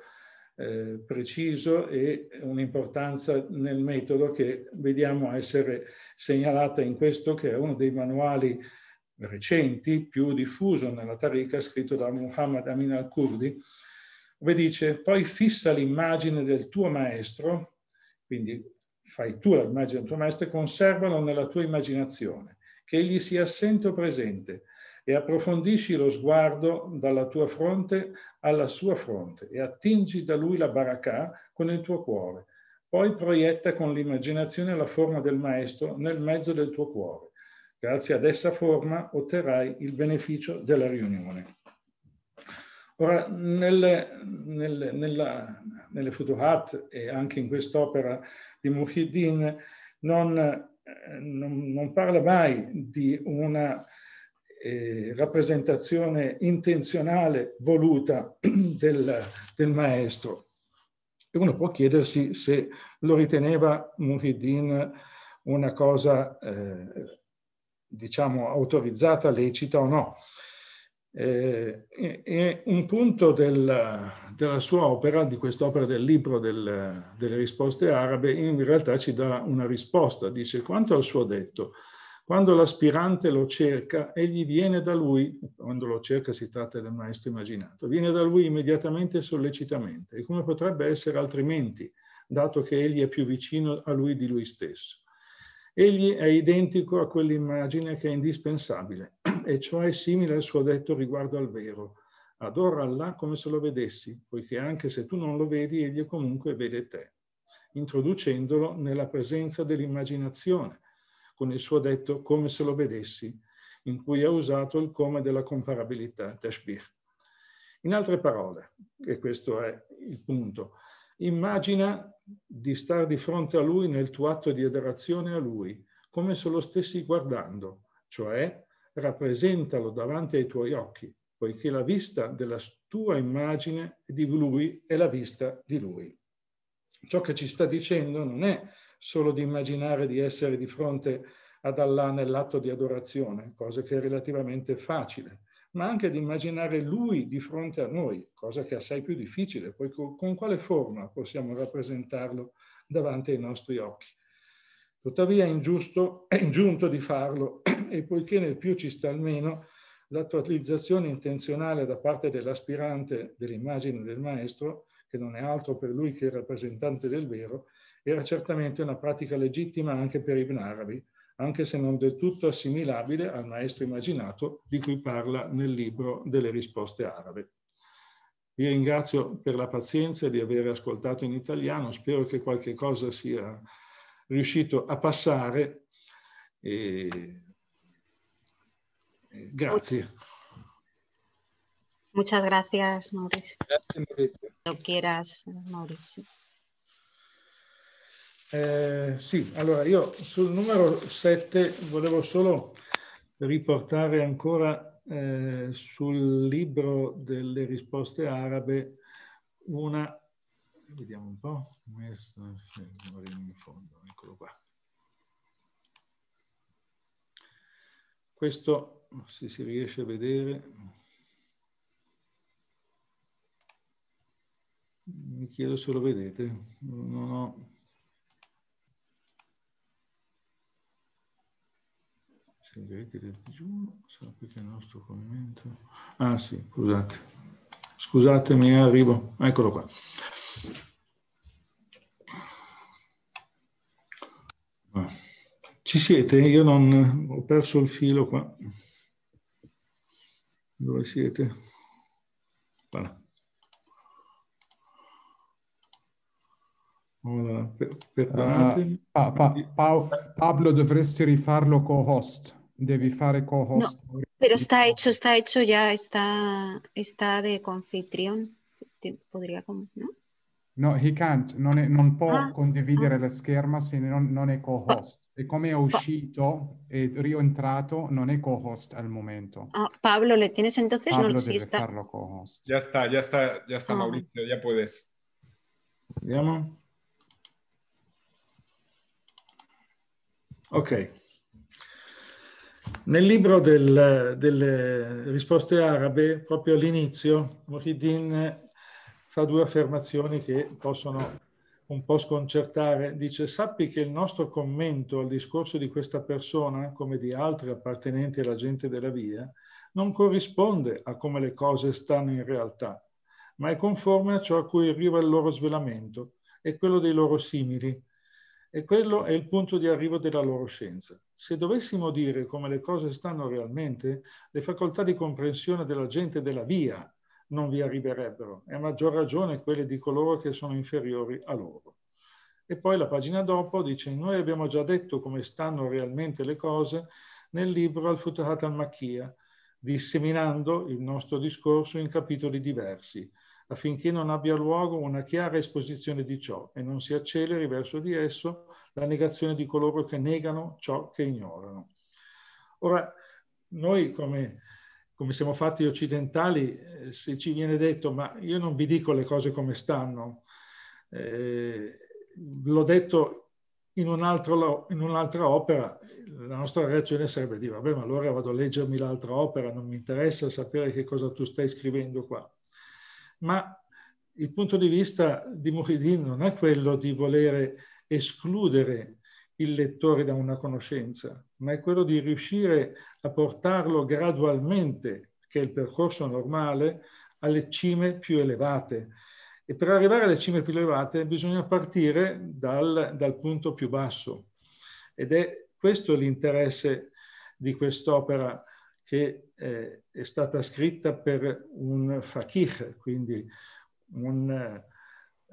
eh, preciso e un'importanza nel metodo che vediamo essere segnalata in questo che è uno dei manuali recenti più diffuso nella Tariqa scritto da Muhammad Amin al-Kurdi, dove dice poi fissa l'immagine del tuo maestro, quindi fai tu l'immagine del tuo maestro e conservalo nella tua immaginazione, che egli sia assente o presente, e approfondisci lo sguardo dalla tua fronte alla sua fronte e attingi da lui la barakah con il tuo cuore. Poi proietta con l'immaginazione la forma del maestro nel mezzo del tuo cuore. Grazie ad essa forma otterrai il beneficio della riunione. Ora, nel, nel, nella nelle Futuhat e anche in quest'opera di Muhyiddin, non, eh, non, non parla mai di una eh, rappresentazione intenzionale voluta (clears throat) del, del maestro. E uno può chiedersi se lo riteneva Muhyiddin una cosa, eh, diciamo, autorizzata, lecita o no. Eh, e un punto del, della sua opera, di quest'opera del libro del, delle risposte arabe, in realtà ci dà una risposta. Dice, quanto al suo detto, quando l'aspirante lo cerca, egli viene da lui, quando lo cerca si tratta del maestro immaginato, viene da lui immediatamente e sollecitamente, e come potrebbe essere altrimenti, dato che egli è più vicino a lui di lui stesso. Egli è identico a quell'immagine che è indispensabile, e cioè simile al suo detto riguardo al vero. Adora Allah come se lo vedessi, poiché anche se tu non lo vedi, egli comunque vede te, introducendolo nella presenza dell'immaginazione, con il suo detto come se lo vedessi, in cui ha usato il come della comparabilità, tashbih. In altre parole, e questo è il punto, Immagina di stare di fronte a lui nel tuo atto di adorazione a lui, come se lo stessi guardando, cioè rappresentalo davanti ai tuoi occhi, poiché la vista della tua immagine di lui è la vista di lui. Ciò che ci sta dicendo non è solo di immaginare di essere di fronte ad Allah nell'atto di adorazione, cosa che è relativamente facile, ma anche di immaginare lui di fronte a noi, cosa che è assai più difficile, poi con, con quale forma possiamo rappresentarlo davanti ai nostri occhi. Tuttavia è, ingiusto, è ingiunto di farlo (clears throat) e poiché nel più ci sta il meno, l'attualizzazione intenzionale da parte dell'aspirante dell'immagine del maestro, che non è altro per lui che il rappresentante del vero, era certamente una pratica legittima anche per Ibn Arabi, anche se non del tutto assimilabile al maestro immaginato di cui parla nel libro delle risposte arabe. Vi ringrazio per la pazienza di aver ascoltato in italiano, spero che qualche cosa sia riuscito a passare. E... Grazie. Muchas gracias, Mauricio. Gracias, Mauricio. Lo quieras, Mauricio. Eh, sì, allora io sul numero 7 volevo solo riportare ancora eh, sul libro delle risposte arabe una, vediamo un po', questo in fondo, eccolo qua. Questo, se si riesce a vedere, mi chiedo se lo vedete, non ho Scrivete del digiuno, sapete il nostro commento. Ah sì, scusate. Scusatemi, eh, arrivo. Eccolo qua. Ci siete? Io non ho perso il filo qua. Dove siete? Voilà. Allora, per, perdonatemi. Uh, pa, pa, pa, Paolo dovresti rifarlo co-host. Devi hacer co-host. No, pero está hecho, está hecho ya, está, está de confitrión. Podría, ¿no? No, he can't, non, è, non può ah, condividere ah. la scherma se non, non è co-host. Y e come è uscito e rientrato, non è co-host al momento. Ah, Pablo, ¿le tienes entonces? Pablo no, si co-host. Ya está, ya está, ya está, ah. Mauricio, ya puedes. Llamo. Ok. Nel libro del, delle risposte arabe, proprio all'inizio, Muhyiddin fa due affermazioni che possono un po' sconcertare. Dice, sappi che il nostro commento al discorso di questa persona, come di altri appartenenti alla gente della via, non corrisponde a come le cose stanno in realtà, ma è conforme a ciò a cui arriva il loro svelamento e quello dei loro simili. E quello è il punto di arrivo della loro scienza. Se dovessimo dire come le cose stanno realmente, le facoltà di comprensione della gente della via non vi arriverebbero, e a maggior ragione quelle di coloro che sono inferiori a loro. E poi la pagina dopo dice, noi abbiamo già detto come stanno realmente le cose nel libro Al-Futahat al-Makia, disseminando il nostro discorso in capitoli diversi, affinché non abbia luogo una chiara esposizione di ciò e non si acceleri verso di esso la negazione di coloro che negano ciò che ignorano. Ora, noi come, come siamo fatti occidentali, eh, se ci viene detto, ma io non vi dico le cose come stanno, eh, l'ho detto in, un in un'altra opera, la nostra reazione sarebbe di vabbè, ma allora vado a leggermi l'altra opera, non mi interessa sapere che cosa tu stai scrivendo qua. Ma il punto di vista di Muridin non è quello di volere escludere il lettore da una conoscenza, ma è quello di riuscire a portarlo gradualmente, che è il percorso normale, alle cime più elevate. E per arrivare alle cime più elevate bisogna partire dal, dal punto più basso. Ed è questo l'interesse di quest'opera che eh, è stata scritta per un fakir, quindi un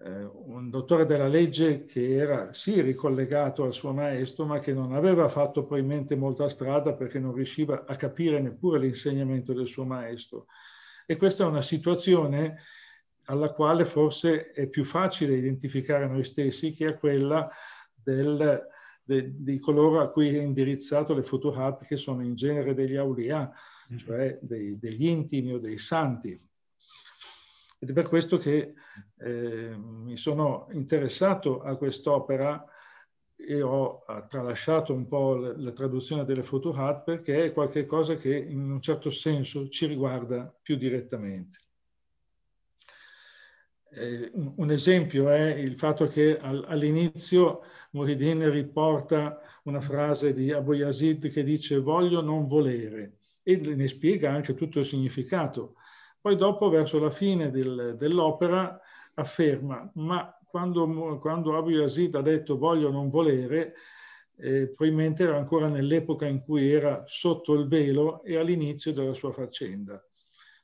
eh, un dottore della legge che era sì ricollegato al suo maestro, ma che non aveva fatto probabilmente molta strada perché non riusciva a capire neppure l'insegnamento del suo maestro. E questa è una situazione alla quale forse è più facile identificare noi stessi che è quella del, de, di coloro a cui è indirizzato le futuhat che sono in genere degli aulia, mhm. cioè dei, degli intimi o dei santi. Ed è per questo che eh, mi sono interessato a quest'opera e ho ah, tralasciato un po' la, la traduzione delle Futuhat perché è qualcosa che in un certo senso ci riguarda più direttamente. Eh, un, un esempio è il fatto che al, all'inizio Muridin riporta una frase di Abu Yazid che dice voglio non volere e ne spiega anche tutto il significato poi dopo, verso la fine del, dell'opera, afferma, ma quando, quando Abu Yazid ha detto voglio non volere, eh, probabilmente era ancora nell'epoca in cui era sotto il velo e all'inizio della sua faccenda,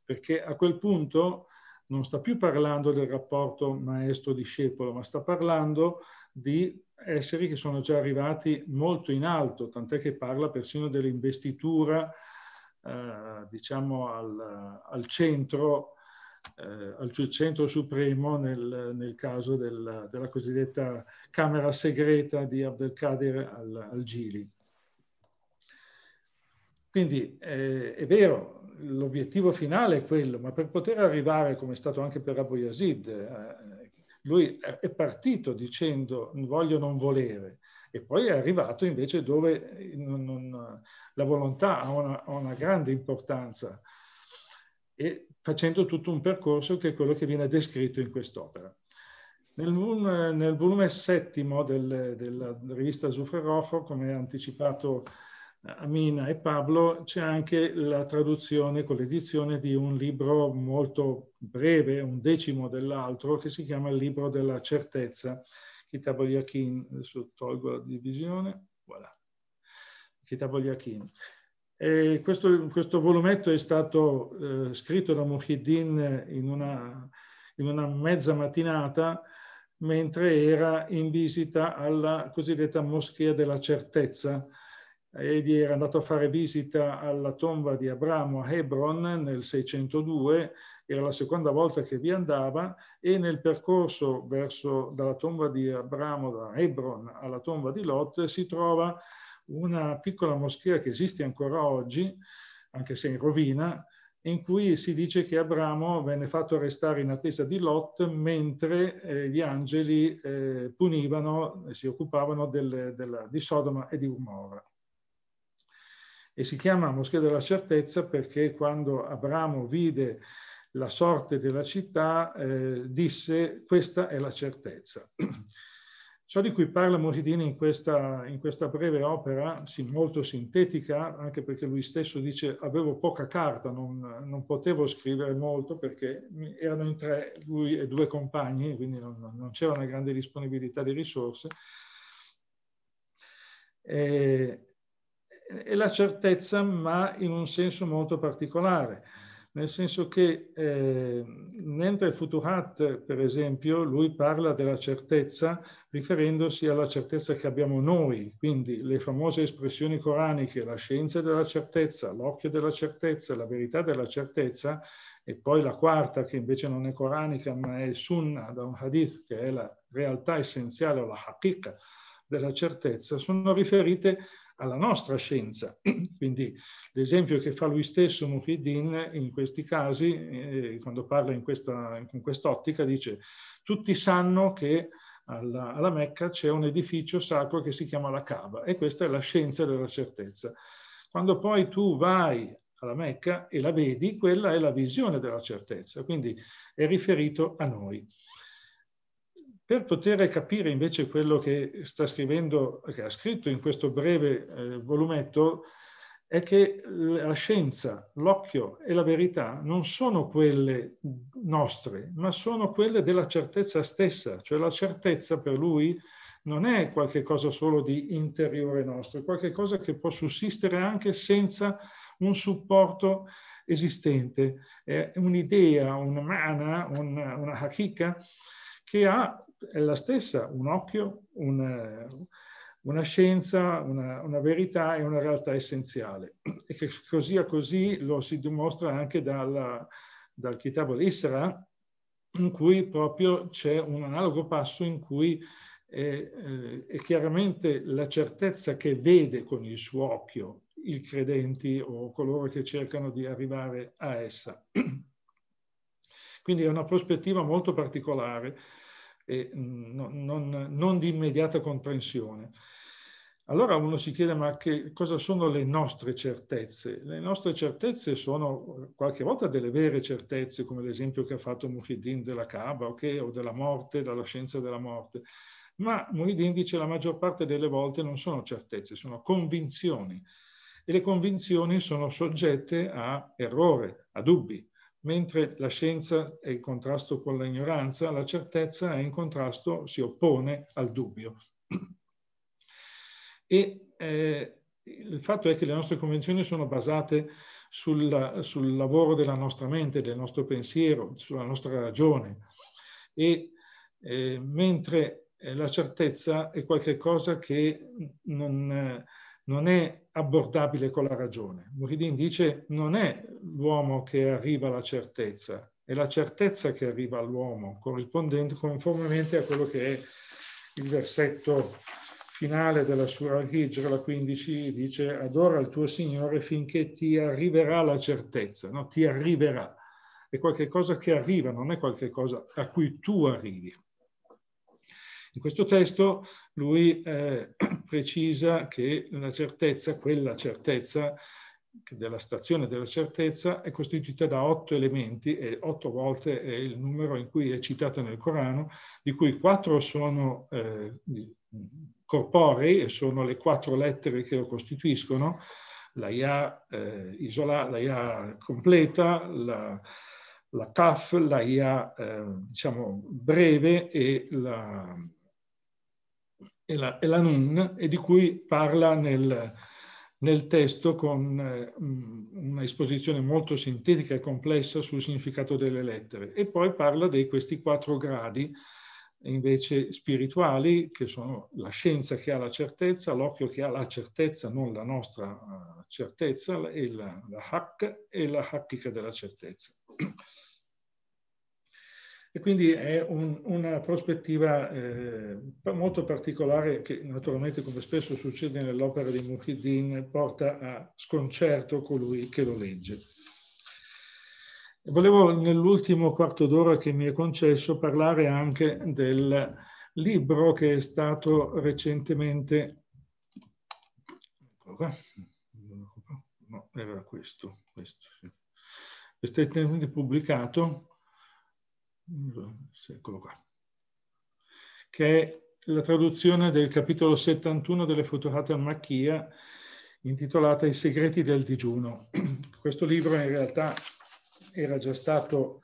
perché a quel punto non sta più parlando del rapporto maestro-discepolo, ma sta parlando di esseri che sono già arrivati molto in alto, tant'è che parla persino dell'investitura eh, diciamo al, al centro, eh, al centro supremo nel, nel caso del, della cosiddetta Camera Segreta di Abdelkader al-Gili. Quindi eh, è vero, l'obiettivo finale è quello, ma per poter arrivare, come è stato anche per Abu Yazid, eh, lui è partito dicendo voglio non volere, e poi è arrivato invece dove non, eh, non, la volontà ha una, ha una grande importanza e facendo tutto un percorso che è quello che viene descritto in quest'opera. Nel, nel, volume settimo del, della rivista Zuferrofo, come anticipato eh, Amina e Pablo, c'è anche la traduzione con l'edizione di un libro molto breve, un decimo dell'altro, che si chiama Il libro della certezza, Kitab al-Yakin, adesso tolgo la divisione, voilà, Kitab al-Yakin. Questo, questo, volumetto è stato eh, scritto da Muhyiddin in una, in una mezza mattinata mentre era in visita alla cosiddetta Moschea della Certezza, egli era andato a fare visita alla tomba di Abramo a Hebron nel 602 era la seconda volta che vi andava e nel percorso verso dalla tomba di Abramo, da Hebron alla tomba di Lot, si trova una piccola moschea che esiste ancora oggi, anche se in rovina, in cui si dice che Abramo venne fatto arrestare in attesa di Lot mentre eh, gli angeli eh, punivano e si occupavano del, della, di Sodoma e di Gomorra. E si chiama Moschea della Certezza perché quando Abramo vide la sorte della città, eh, disse questa è la certezza. (clears throat) Ciò di cui parla Moridini in questa, in questa breve opera, sì, molto sintetica, anche perché lui stesso dice avevo poca carta, non, non potevo scrivere molto perché erano in tre lui e due compagni, quindi non, non c'era una grande disponibilità di risorse. E, e la certezza, ma in un senso molto particolare nel senso che eh, mentre Futuhat, per esempio, lui parla della certezza riferendosi alla certezza che abbiamo noi, quindi le famose espressioni coraniche, la scienza della certezza, l'occhio della certezza, la verità della certezza, e poi la quarta che invece non è coranica ma è sunna da un hadith, che è la realtà essenziale o la haqiqa della certezza, sono riferite alla nostra scienza. (clears throat) Quindi l'esempio che fa lui stesso, Muhyiddin, in questi casi, eh, quando parla in, questa, in quest'ottica, dice tutti sanno che alla, alla Mecca c'è un edificio sacro che si chiama la Cava e questa è la scienza della certezza. Quando poi tu vai alla Mecca e la vedi, quella è la visione della certezza, quindi è riferito a noi. Per poter capire invece quello che sta scrivendo, che ha scritto in questo breve eh, volumetto, è che la scienza, l'occhio e la verità non sono quelle nostre, ma sono quelle della certezza stessa, cioè la certezza per lui non è qualcosa solo di interiore nostro, è qualcosa che può sussistere anche senza un supporto esistente, è un'idea, una mana, una, una hakika, che ha è la stessa, un occhio, una, una scienza, una, una, verità e una realtà essenziale. E che così a così lo si dimostra anche dalla, dal Kitab al-Isra, in cui proprio c'è un analogo passo in cui è, eh, è, chiaramente la certezza che vede con il suo occhio i credenti o coloro che cercano di arrivare a essa. (clears throat) Quindi è una prospettiva molto particolare e mm, non, non, non di immediata comprensione. Allora uno si chiede ma che, cosa sono le nostre certezze? Le nostre certezze sono eh, qualche volta delle vere certezze, come l'esempio che ha fatto Muhyiddin della Kaaba okay? o della morte, dalla scienza della morte, ma Muhyiddin dice la maggior parte delle volte non sono certezze, sono convinzioni e le convinzioni sono soggette a errore, a dubbi. Mentre la scienza è in contrasto con l'ignoranza, la certezza è in contrasto, si oppone al dubbio. E eh, il fatto è che le nostre convenzioni sono basate sulla, sul lavoro della nostra mente, del nostro pensiero, sulla nostra ragione. E eh, mentre eh, la certezza è qualcosa che non, non è abbordabile con la ragione. Muridin dice non è l'uomo che arriva alla certezza, è la certezza che arriva all'uomo, corrispondente conformemente a quello che è il versetto finale della Sura Hijra, la 15, dice adora il tuo Signore finché ti arriverà la certezza, no? ti arriverà. È qualcosa che arriva, non è qualcosa a cui tu arrivi. In questo testo lui eh, (clears throat) precisa che la certezza, quella certezza della stazione della certezza, è costituita da otto elementi e otto volte è il numero in cui è citato nel Corano, di cui quattro sono eh, corporei e sono le quattro lettere che lo costituiscono, la IA, eh, isola, la IA completa, la, la CAF, la IA eh, diciamo breve e la, e la, e la Nun e di cui parla nel, nel testo con eh, una esposizione molto sintetica e complessa sul significato delle lettere e poi parla di questi quattro gradi invece spirituali che sono la scienza che ha la certezza, l'occhio che ha la certezza, non la nostra eh, certezza, e la, la hak e la hakika della certezza. E quindi è un, una prospettiva eh, molto particolare che naturalmente, come spesso succede nell'opera di Muhyiddin, porta a sconcerto colui che lo legge. Volevo nell'ultimo quarto d'ora che mi è concesso parlare anche del libro che è stato recentemente... Ecco qua. No, era questo. questo sì. Recentemente pubblicato eccolo qua, che è la traduzione del capitolo 71 delle Futurate al Macchia, intitolata I segreti del digiuno. (clears throat) Questo libro in realtà era già stato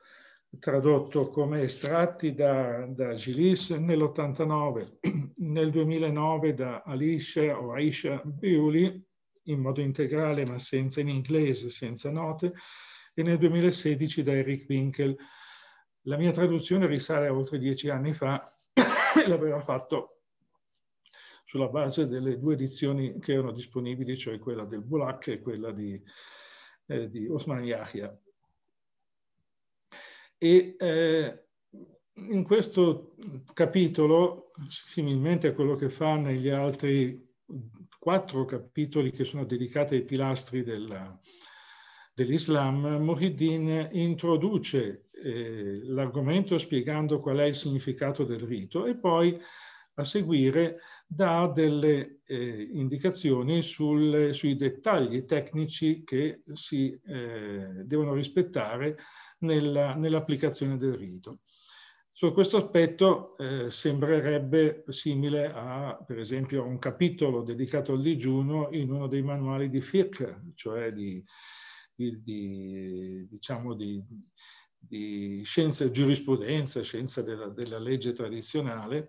tradotto come estratti da, da Gilis nell'89, (clears throat) nel 2009 da Alicia o Aisha Biuli in modo integrale ma senza in inglese, senza note, e nel 2016 da Eric Winkel la mia traduzione risale a oltre dieci anni fa (coughs) e l'aveva fatto sulla base delle due edizioni che erano disponibili, cioè quella del Bolak e quella di, eh, di Osman Yahya. E eh, in questo capitolo, similmente a quello che fa negli altri quattro capitoli che sono dedicati ai pilastri dell'Islam, dell Mohiddin introduce eh, l'argomento spiegando qual è il significato del rito e poi a seguire dà delle eh, indicazioni sul, sui dettagli tecnici che si eh, devono rispettare nell'applicazione del rito. Su questo aspetto eh, sembrerebbe simile a, per esempio, un capitolo dedicato al digiuno in uno dei manuali di FIRC, cioè di, di, di diciamo di, di scienze, giurisprudenza, scienza della, della legge tradizionale,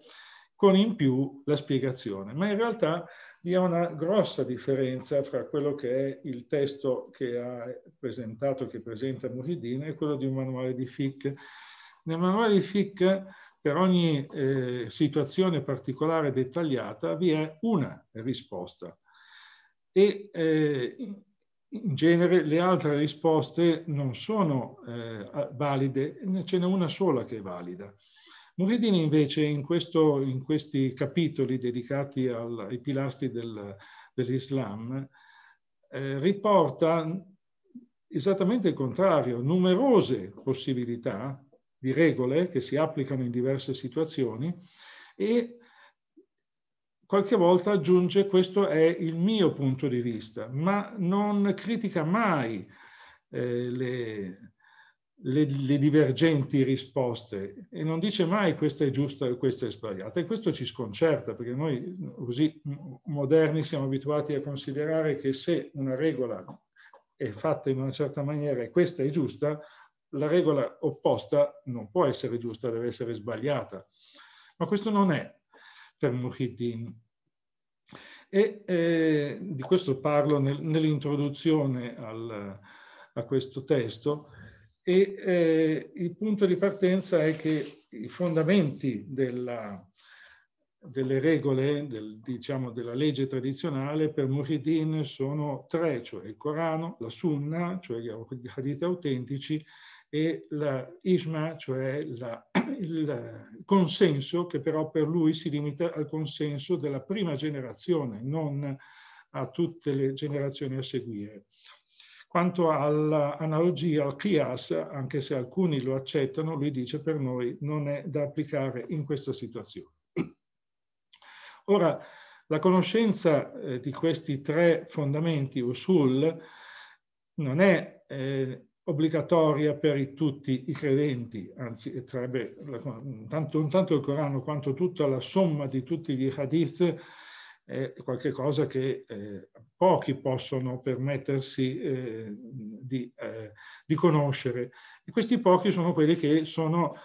con in più la spiegazione. Ma in realtà vi è una grossa differenza fra quello che è il testo che ha presentato, che presenta Muridin, e quello di un manuale di FIC. Nel manuale di FIC, per ogni eh, situazione particolare e dettagliata, vi è una risposta. E eh, in genere le altre risposte non sono eh, valide, ce n'è una sola che è valida. Muridini invece in, questo, in questi capitoli dedicati al, ai pilastri del, dell'Islam eh, riporta esattamente il contrario, numerose possibilità di regole che si applicano in diverse situazioni e qualche volta aggiunge questo è il mio punto di vista, ma non critica mai eh, le, le, le, divergenti risposte e non dice mai questa è giusta e questa è sbagliata. E questo ci sconcerta perché noi così moderni siamo abituati a considerare che se una regola è fatta in una certa maniera e questa è giusta, la regola opposta non può essere giusta, deve essere sbagliata. Ma questo non è per Muhyiddin. E eh, di questo parlo nel, nell'introduzione al, a questo testo. E eh, il punto di partenza è che i fondamenti della, delle regole, del, diciamo, della legge tradizionale per Muhyiddin sono tre, cioè il Corano, la Sunna, cioè gli hadith autentici, e la Isma, cioè la, il, consenso che però per lui si limita al consenso della prima generazione, non a tutte le generazioni a seguire. Quanto all'analogia, al chias, anche se alcuni lo accettano, lui dice per noi non è da applicare in questa situazione. (clears throat) Ora, la conoscenza eh, di questi tre fondamenti usul non è eh, obbligatoria per tutti i credenti, anzi sarebbe tanto, non tanto il Corano quanto tutta la somma di tutti gli hadith è qualcosa che eh, pochi possono permettersi eh, di, eh, di, conoscere. E questi pochi sono quelli che sono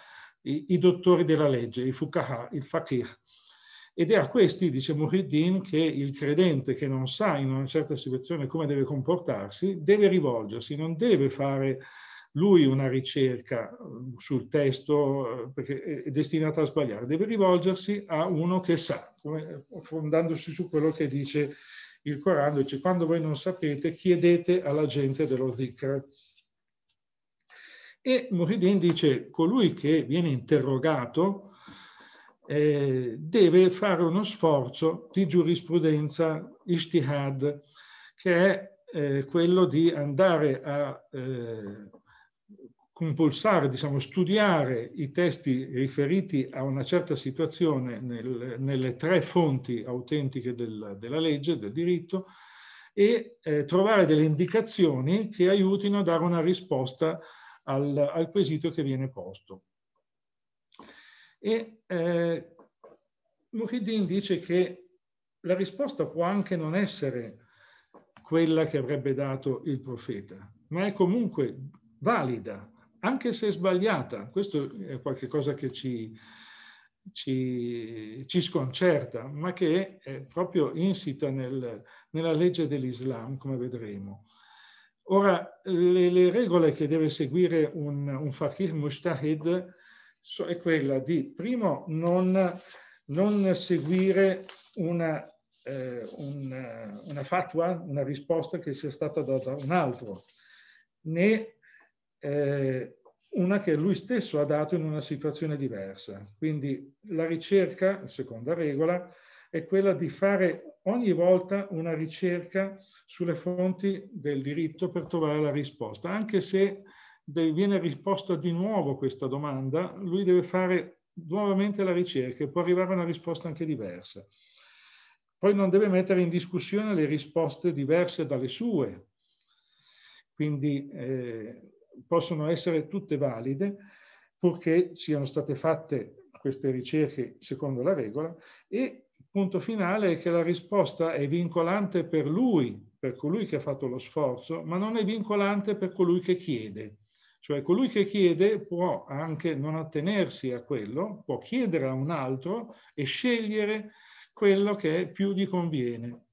i, i dottori della legge, i fuqaha, il fakir, ed è a questi, dice Muhyiddin, che il credente che non sa in una certa situazione come deve comportarsi, deve rivolgersi, non deve fare lui una ricerca uh, sul testo uh, perché è destinata a sbagliare, deve rivolgersi a uno che sa, come, uh, fondandosi su quello che dice il Corano, dice quando voi non sapete chiedete alla gente dello zikr. E Muhyiddin dice colui che viene interrogato eh, deve fare uno sforzo di giurisprudenza istihad, che è eh, quello di andare a eh, compulsare, diciamo, studiare i testi riferiti a una certa situazione nel, nelle tre fonti autentiche del, della legge, del diritto, e eh, trovare delle indicazioni che aiutino a dare una risposta al, al quesito che viene posto. E eh, Muridin dice che la risposta può anche non essere quella che avrebbe dato il profeta, ma è comunque valida, anche se sbagliata. Questo è qualcosa che ci, ci, ci, sconcerta, ma che è proprio insita nel, nella legge dell'Islam, come vedremo. Ora, le, le, regole che deve seguire un, un fakir mushtahid è quella di, primo, non, non seguire una, eh, una, una, fatwa, una risposta che sia stata data da un altro, né eh, una che lui stesso ha dato in una situazione diversa. Quindi la ricerca, seconda regola, è quella di fare ogni volta una ricerca sulle fonti del diritto per trovare la risposta, anche se viene risposta di nuovo questa domanda, lui deve fare nuovamente la ricerca e può arrivare a una risposta anche diversa. Poi non deve mettere in discussione le risposte diverse dalle sue, quindi eh, possono essere tutte valide purché siano state fatte queste ricerche secondo la regola e punto finale è che la risposta è vincolante per lui, per colui che ha fatto lo sforzo, ma non è vincolante per colui che chiede. Cioè colui che chiede può anche non attenersi a quello, può chiedere a un altro e scegliere quello che più gli conviene.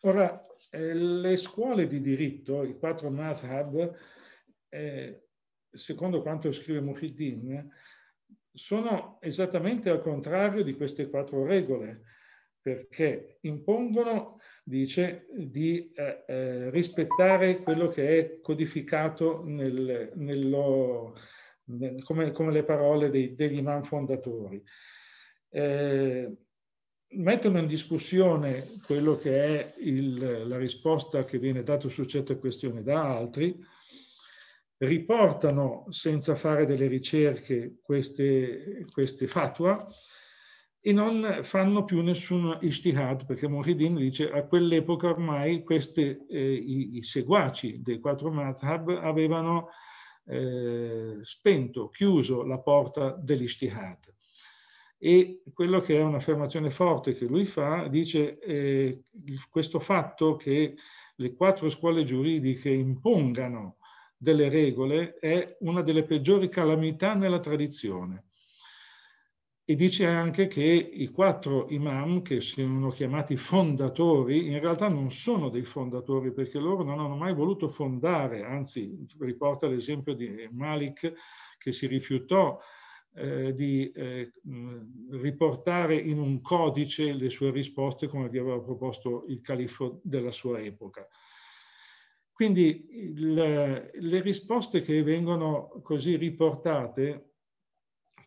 Ora, eh, le scuole di diritto, i quattro madhab, eh, secondo quanto scrive Muhyiddin, sono esattamente al contrario di queste quattro regole, perché impongono dice di eh, eh, rispettare quello che è codificato nel, nello, nel, come, come, le parole dei, degli imam fondatori. Eh, mettono in discussione quello che è il, la risposta che viene data su certe questioni da altri, riportano senza fare delle ricerche queste, queste fatwa, e non fanno più nessun istihad, perché Mohidin dice a quell'epoca ormai questi, eh, i, i, seguaci dei quattro madhab avevano eh, spento, chiuso la porta dell'istihad. E quello che è un'affermazione forte che lui fa, dice eh, questo fatto che le quattro scuole giuridiche impongano delle regole è una delle peggiori calamità nella tradizione e dice anche che i quattro imam che sono chiamati fondatori in realtà non sono dei fondatori perché loro non hanno mai voluto fondare, anzi riporta l'esempio di Malik che si rifiutò eh, di eh, riportare in un codice le sue risposte come gli aveva proposto il califfo della sua epoca. Quindi il, le risposte che vengono così riportate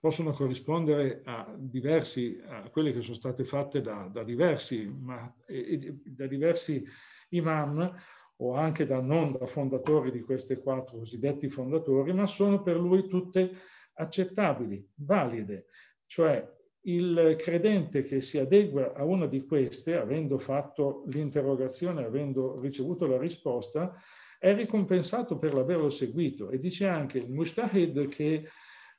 possono corrispondere a, diversi, a quelle che sono state fatte da, da, diversi, ma, e, da diversi imam o anche da non da fondatori di queste quattro cosiddetti fondatori, ma sono per lui tutte accettabili, valide. Cioè il credente che si adegua a una di queste, avendo fatto l'interrogazione, avendo ricevuto la risposta, è ricompensato per l'averlo seguito. E dice anche il mustahid che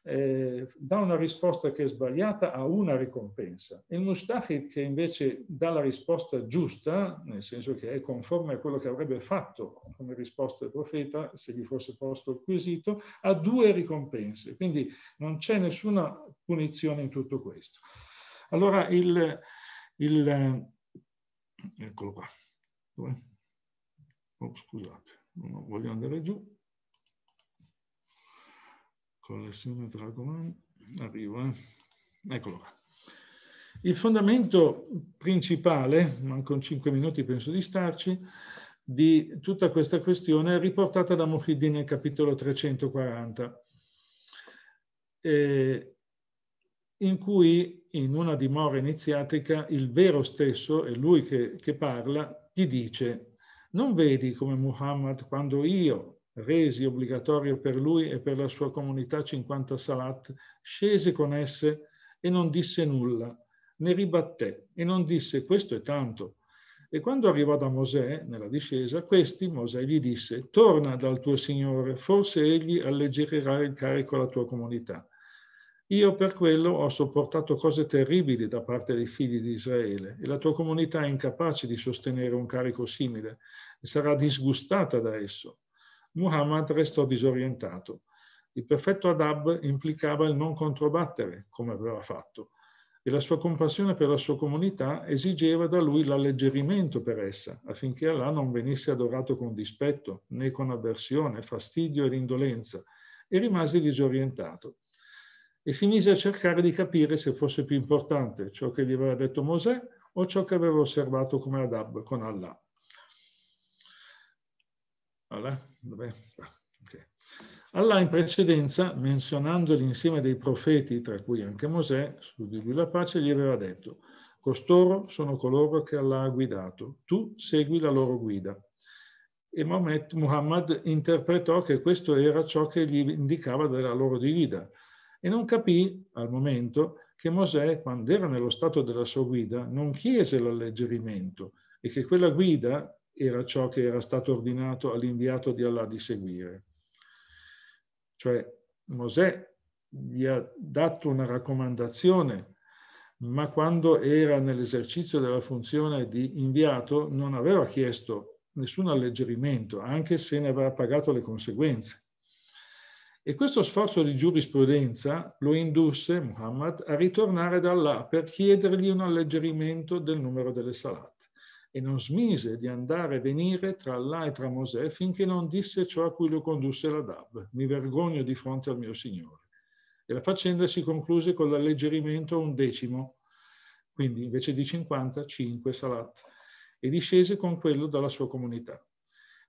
eh, dà una risposta che è sbagliata a una ricompensa. Il mustahid che invece dà la risposta giusta, nel senso che è conforme a quello che avrebbe fatto come risposta il profeta se gli fosse posto il quesito, ha due ricompense. Quindi non c'è nessuna punizione in tutto questo. Allora il... il eccolo qua. Oh, scusate, non voglio andare giù. Collezione Dragon, arriva, eh. eccolo qua. Il fondamento principale, mancano 5 minuti penso di starci, di tutta questa questione è riportata da Mohiddi nel capitolo 340, eh, in cui in una dimora iniziatica il vero stesso, è lui che, che parla, gli dice non vedi come Muhammad quando io, resi obbligatorio per lui e per la sua comunità 50 salat, scese con esse e non disse nulla, ne ribatté e non disse questo è tanto. E quando arrivò da Mosè, nella discesa, questi, Mosè, gli disse, torna dal tuo Signore, forse egli alleggerirà il carico alla tua comunità. Io per quello ho sopportato cose terribili da parte dei figli di Israele e la tua comunità è incapace di sostenere un carico simile e sarà disgustata da esso. Muhammad restò disorientato. Il perfetto Adab implicava il non controbattere, come aveva fatto, e la sua compassione per la sua comunità esigeva da lui l'alleggerimento per essa, affinché Allah non venisse adorato con dispetto, né con avversione, fastidio e indolenza, e rimase disorientato. E si mise a cercare di capire se fosse più importante ciò che gli aveva detto Mosè o ciò che aveva osservato come Adab con Allah. Allah, in precedenza, menzionando l'insieme dei profeti, tra cui anche Mosè, su di lui la pace, gli aveva detto, costoro sono coloro che Allah ha guidato, tu segui la loro guida. E Muhammad interpretò che questo era ciò che gli indicava della loro guida e non capì al momento che Mosè, quando era nello stato della sua guida, non chiese l'alleggerimento e che quella guida era ciò che era stato ordinato all'inviato di Allah di seguire. Cioè Mosè gli ha dato una raccomandazione, ma quando era nell'esercizio della funzione di inviato non aveva chiesto nessun alleggerimento, anche se ne aveva pagato le conseguenze. E questo sforzo di giurisprudenza lo indusse Muhammad a ritornare da Allah per chiedergli un alleggerimento del numero delle salate e non smise di andare e venire tra Allah e tra Mosè finché non disse ciò a cui lo condusse la Dab. Mi vergogno di fronte al mio Signore. E la faccenda si concluse con l'alleggerimento a un decimo, quindi invece di 50, 5 salat, e discese con quello dalla sua comunità.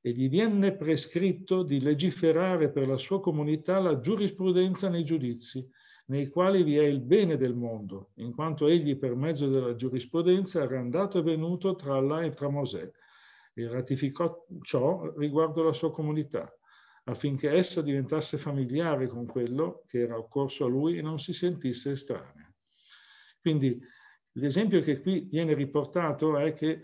E gli venne prescritto di legiferare per la sua comunità la giurisprudenza nei giudizi, nei quali vi è il bene del mondo, in quanto egli per mezzo della giurisprudenza era andato e venuto tra Allah e tra Mosè e ratificò ciò riguardo la sua comunità, affinché essa diventasse familiare con quello che era occorso a lui e non si sentisse estranea. Quindi l'esempio che qui viene riportato è che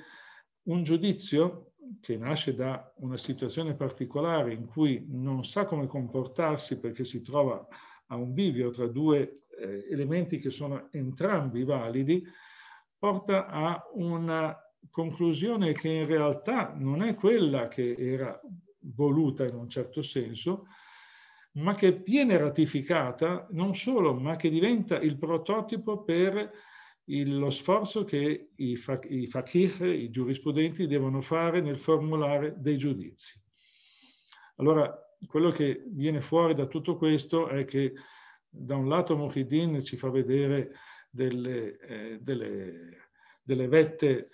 un giudizio che nasce da una situazione particolare in cui non sa come comportarsi perché si trova a un bivio tra due eh, elementi che sono entrambi validi, porta a una conclusione che in realtà non è quella che era voluta in un certo senso, ma che viene ratificata non solo, ma che diventa il prototipo per il, lo sforzo che i, fa, i fakir, i giurispondenti, devono fare nel formulare dei giudizi. Allora, quello che viene fuori da tutto questo è che da un lato Mohidin ci fa vedere delle, eh, delle, delle vette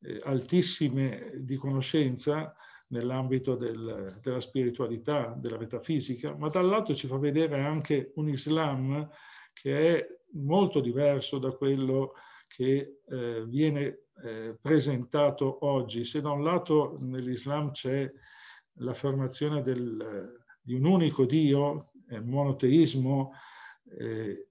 eh, altissime di conoscenza nell'ambito del, della spiritualità, della metafisica, ma dall'altro ci fa vedere anche un Islam che è molto diverso da quello che eh, viene eh, presentato oggi. Se da un lato nell'Islam c'è l'affermazione del, di un unico Dio, il monoteismo, eh,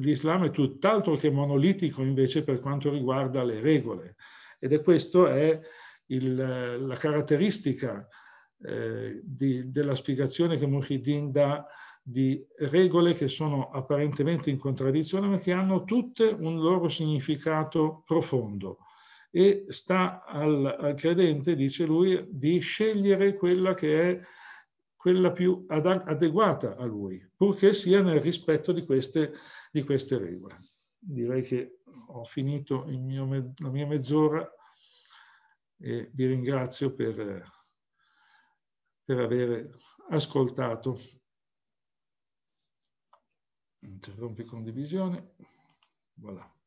l'Islam è tutt'altro che monolitico invece per quanto riguarda le regole. Ed è questa è il, la caratteristica eh, di, della spiegazione che Muhyiddin dà di regole che sono apparentemente in contraddizione ma che hanno tutte un loro significato profondo e sta al, al credente, dice lui, di scegliere quella che è quella più adeguata a lui, purché sia nel rispetto di queste, di queste regole. Direi che ho finito mio, la mia mezz'ora e vi ringrazio per, per aver ascoltato. Interrompi condivisione. Voilà.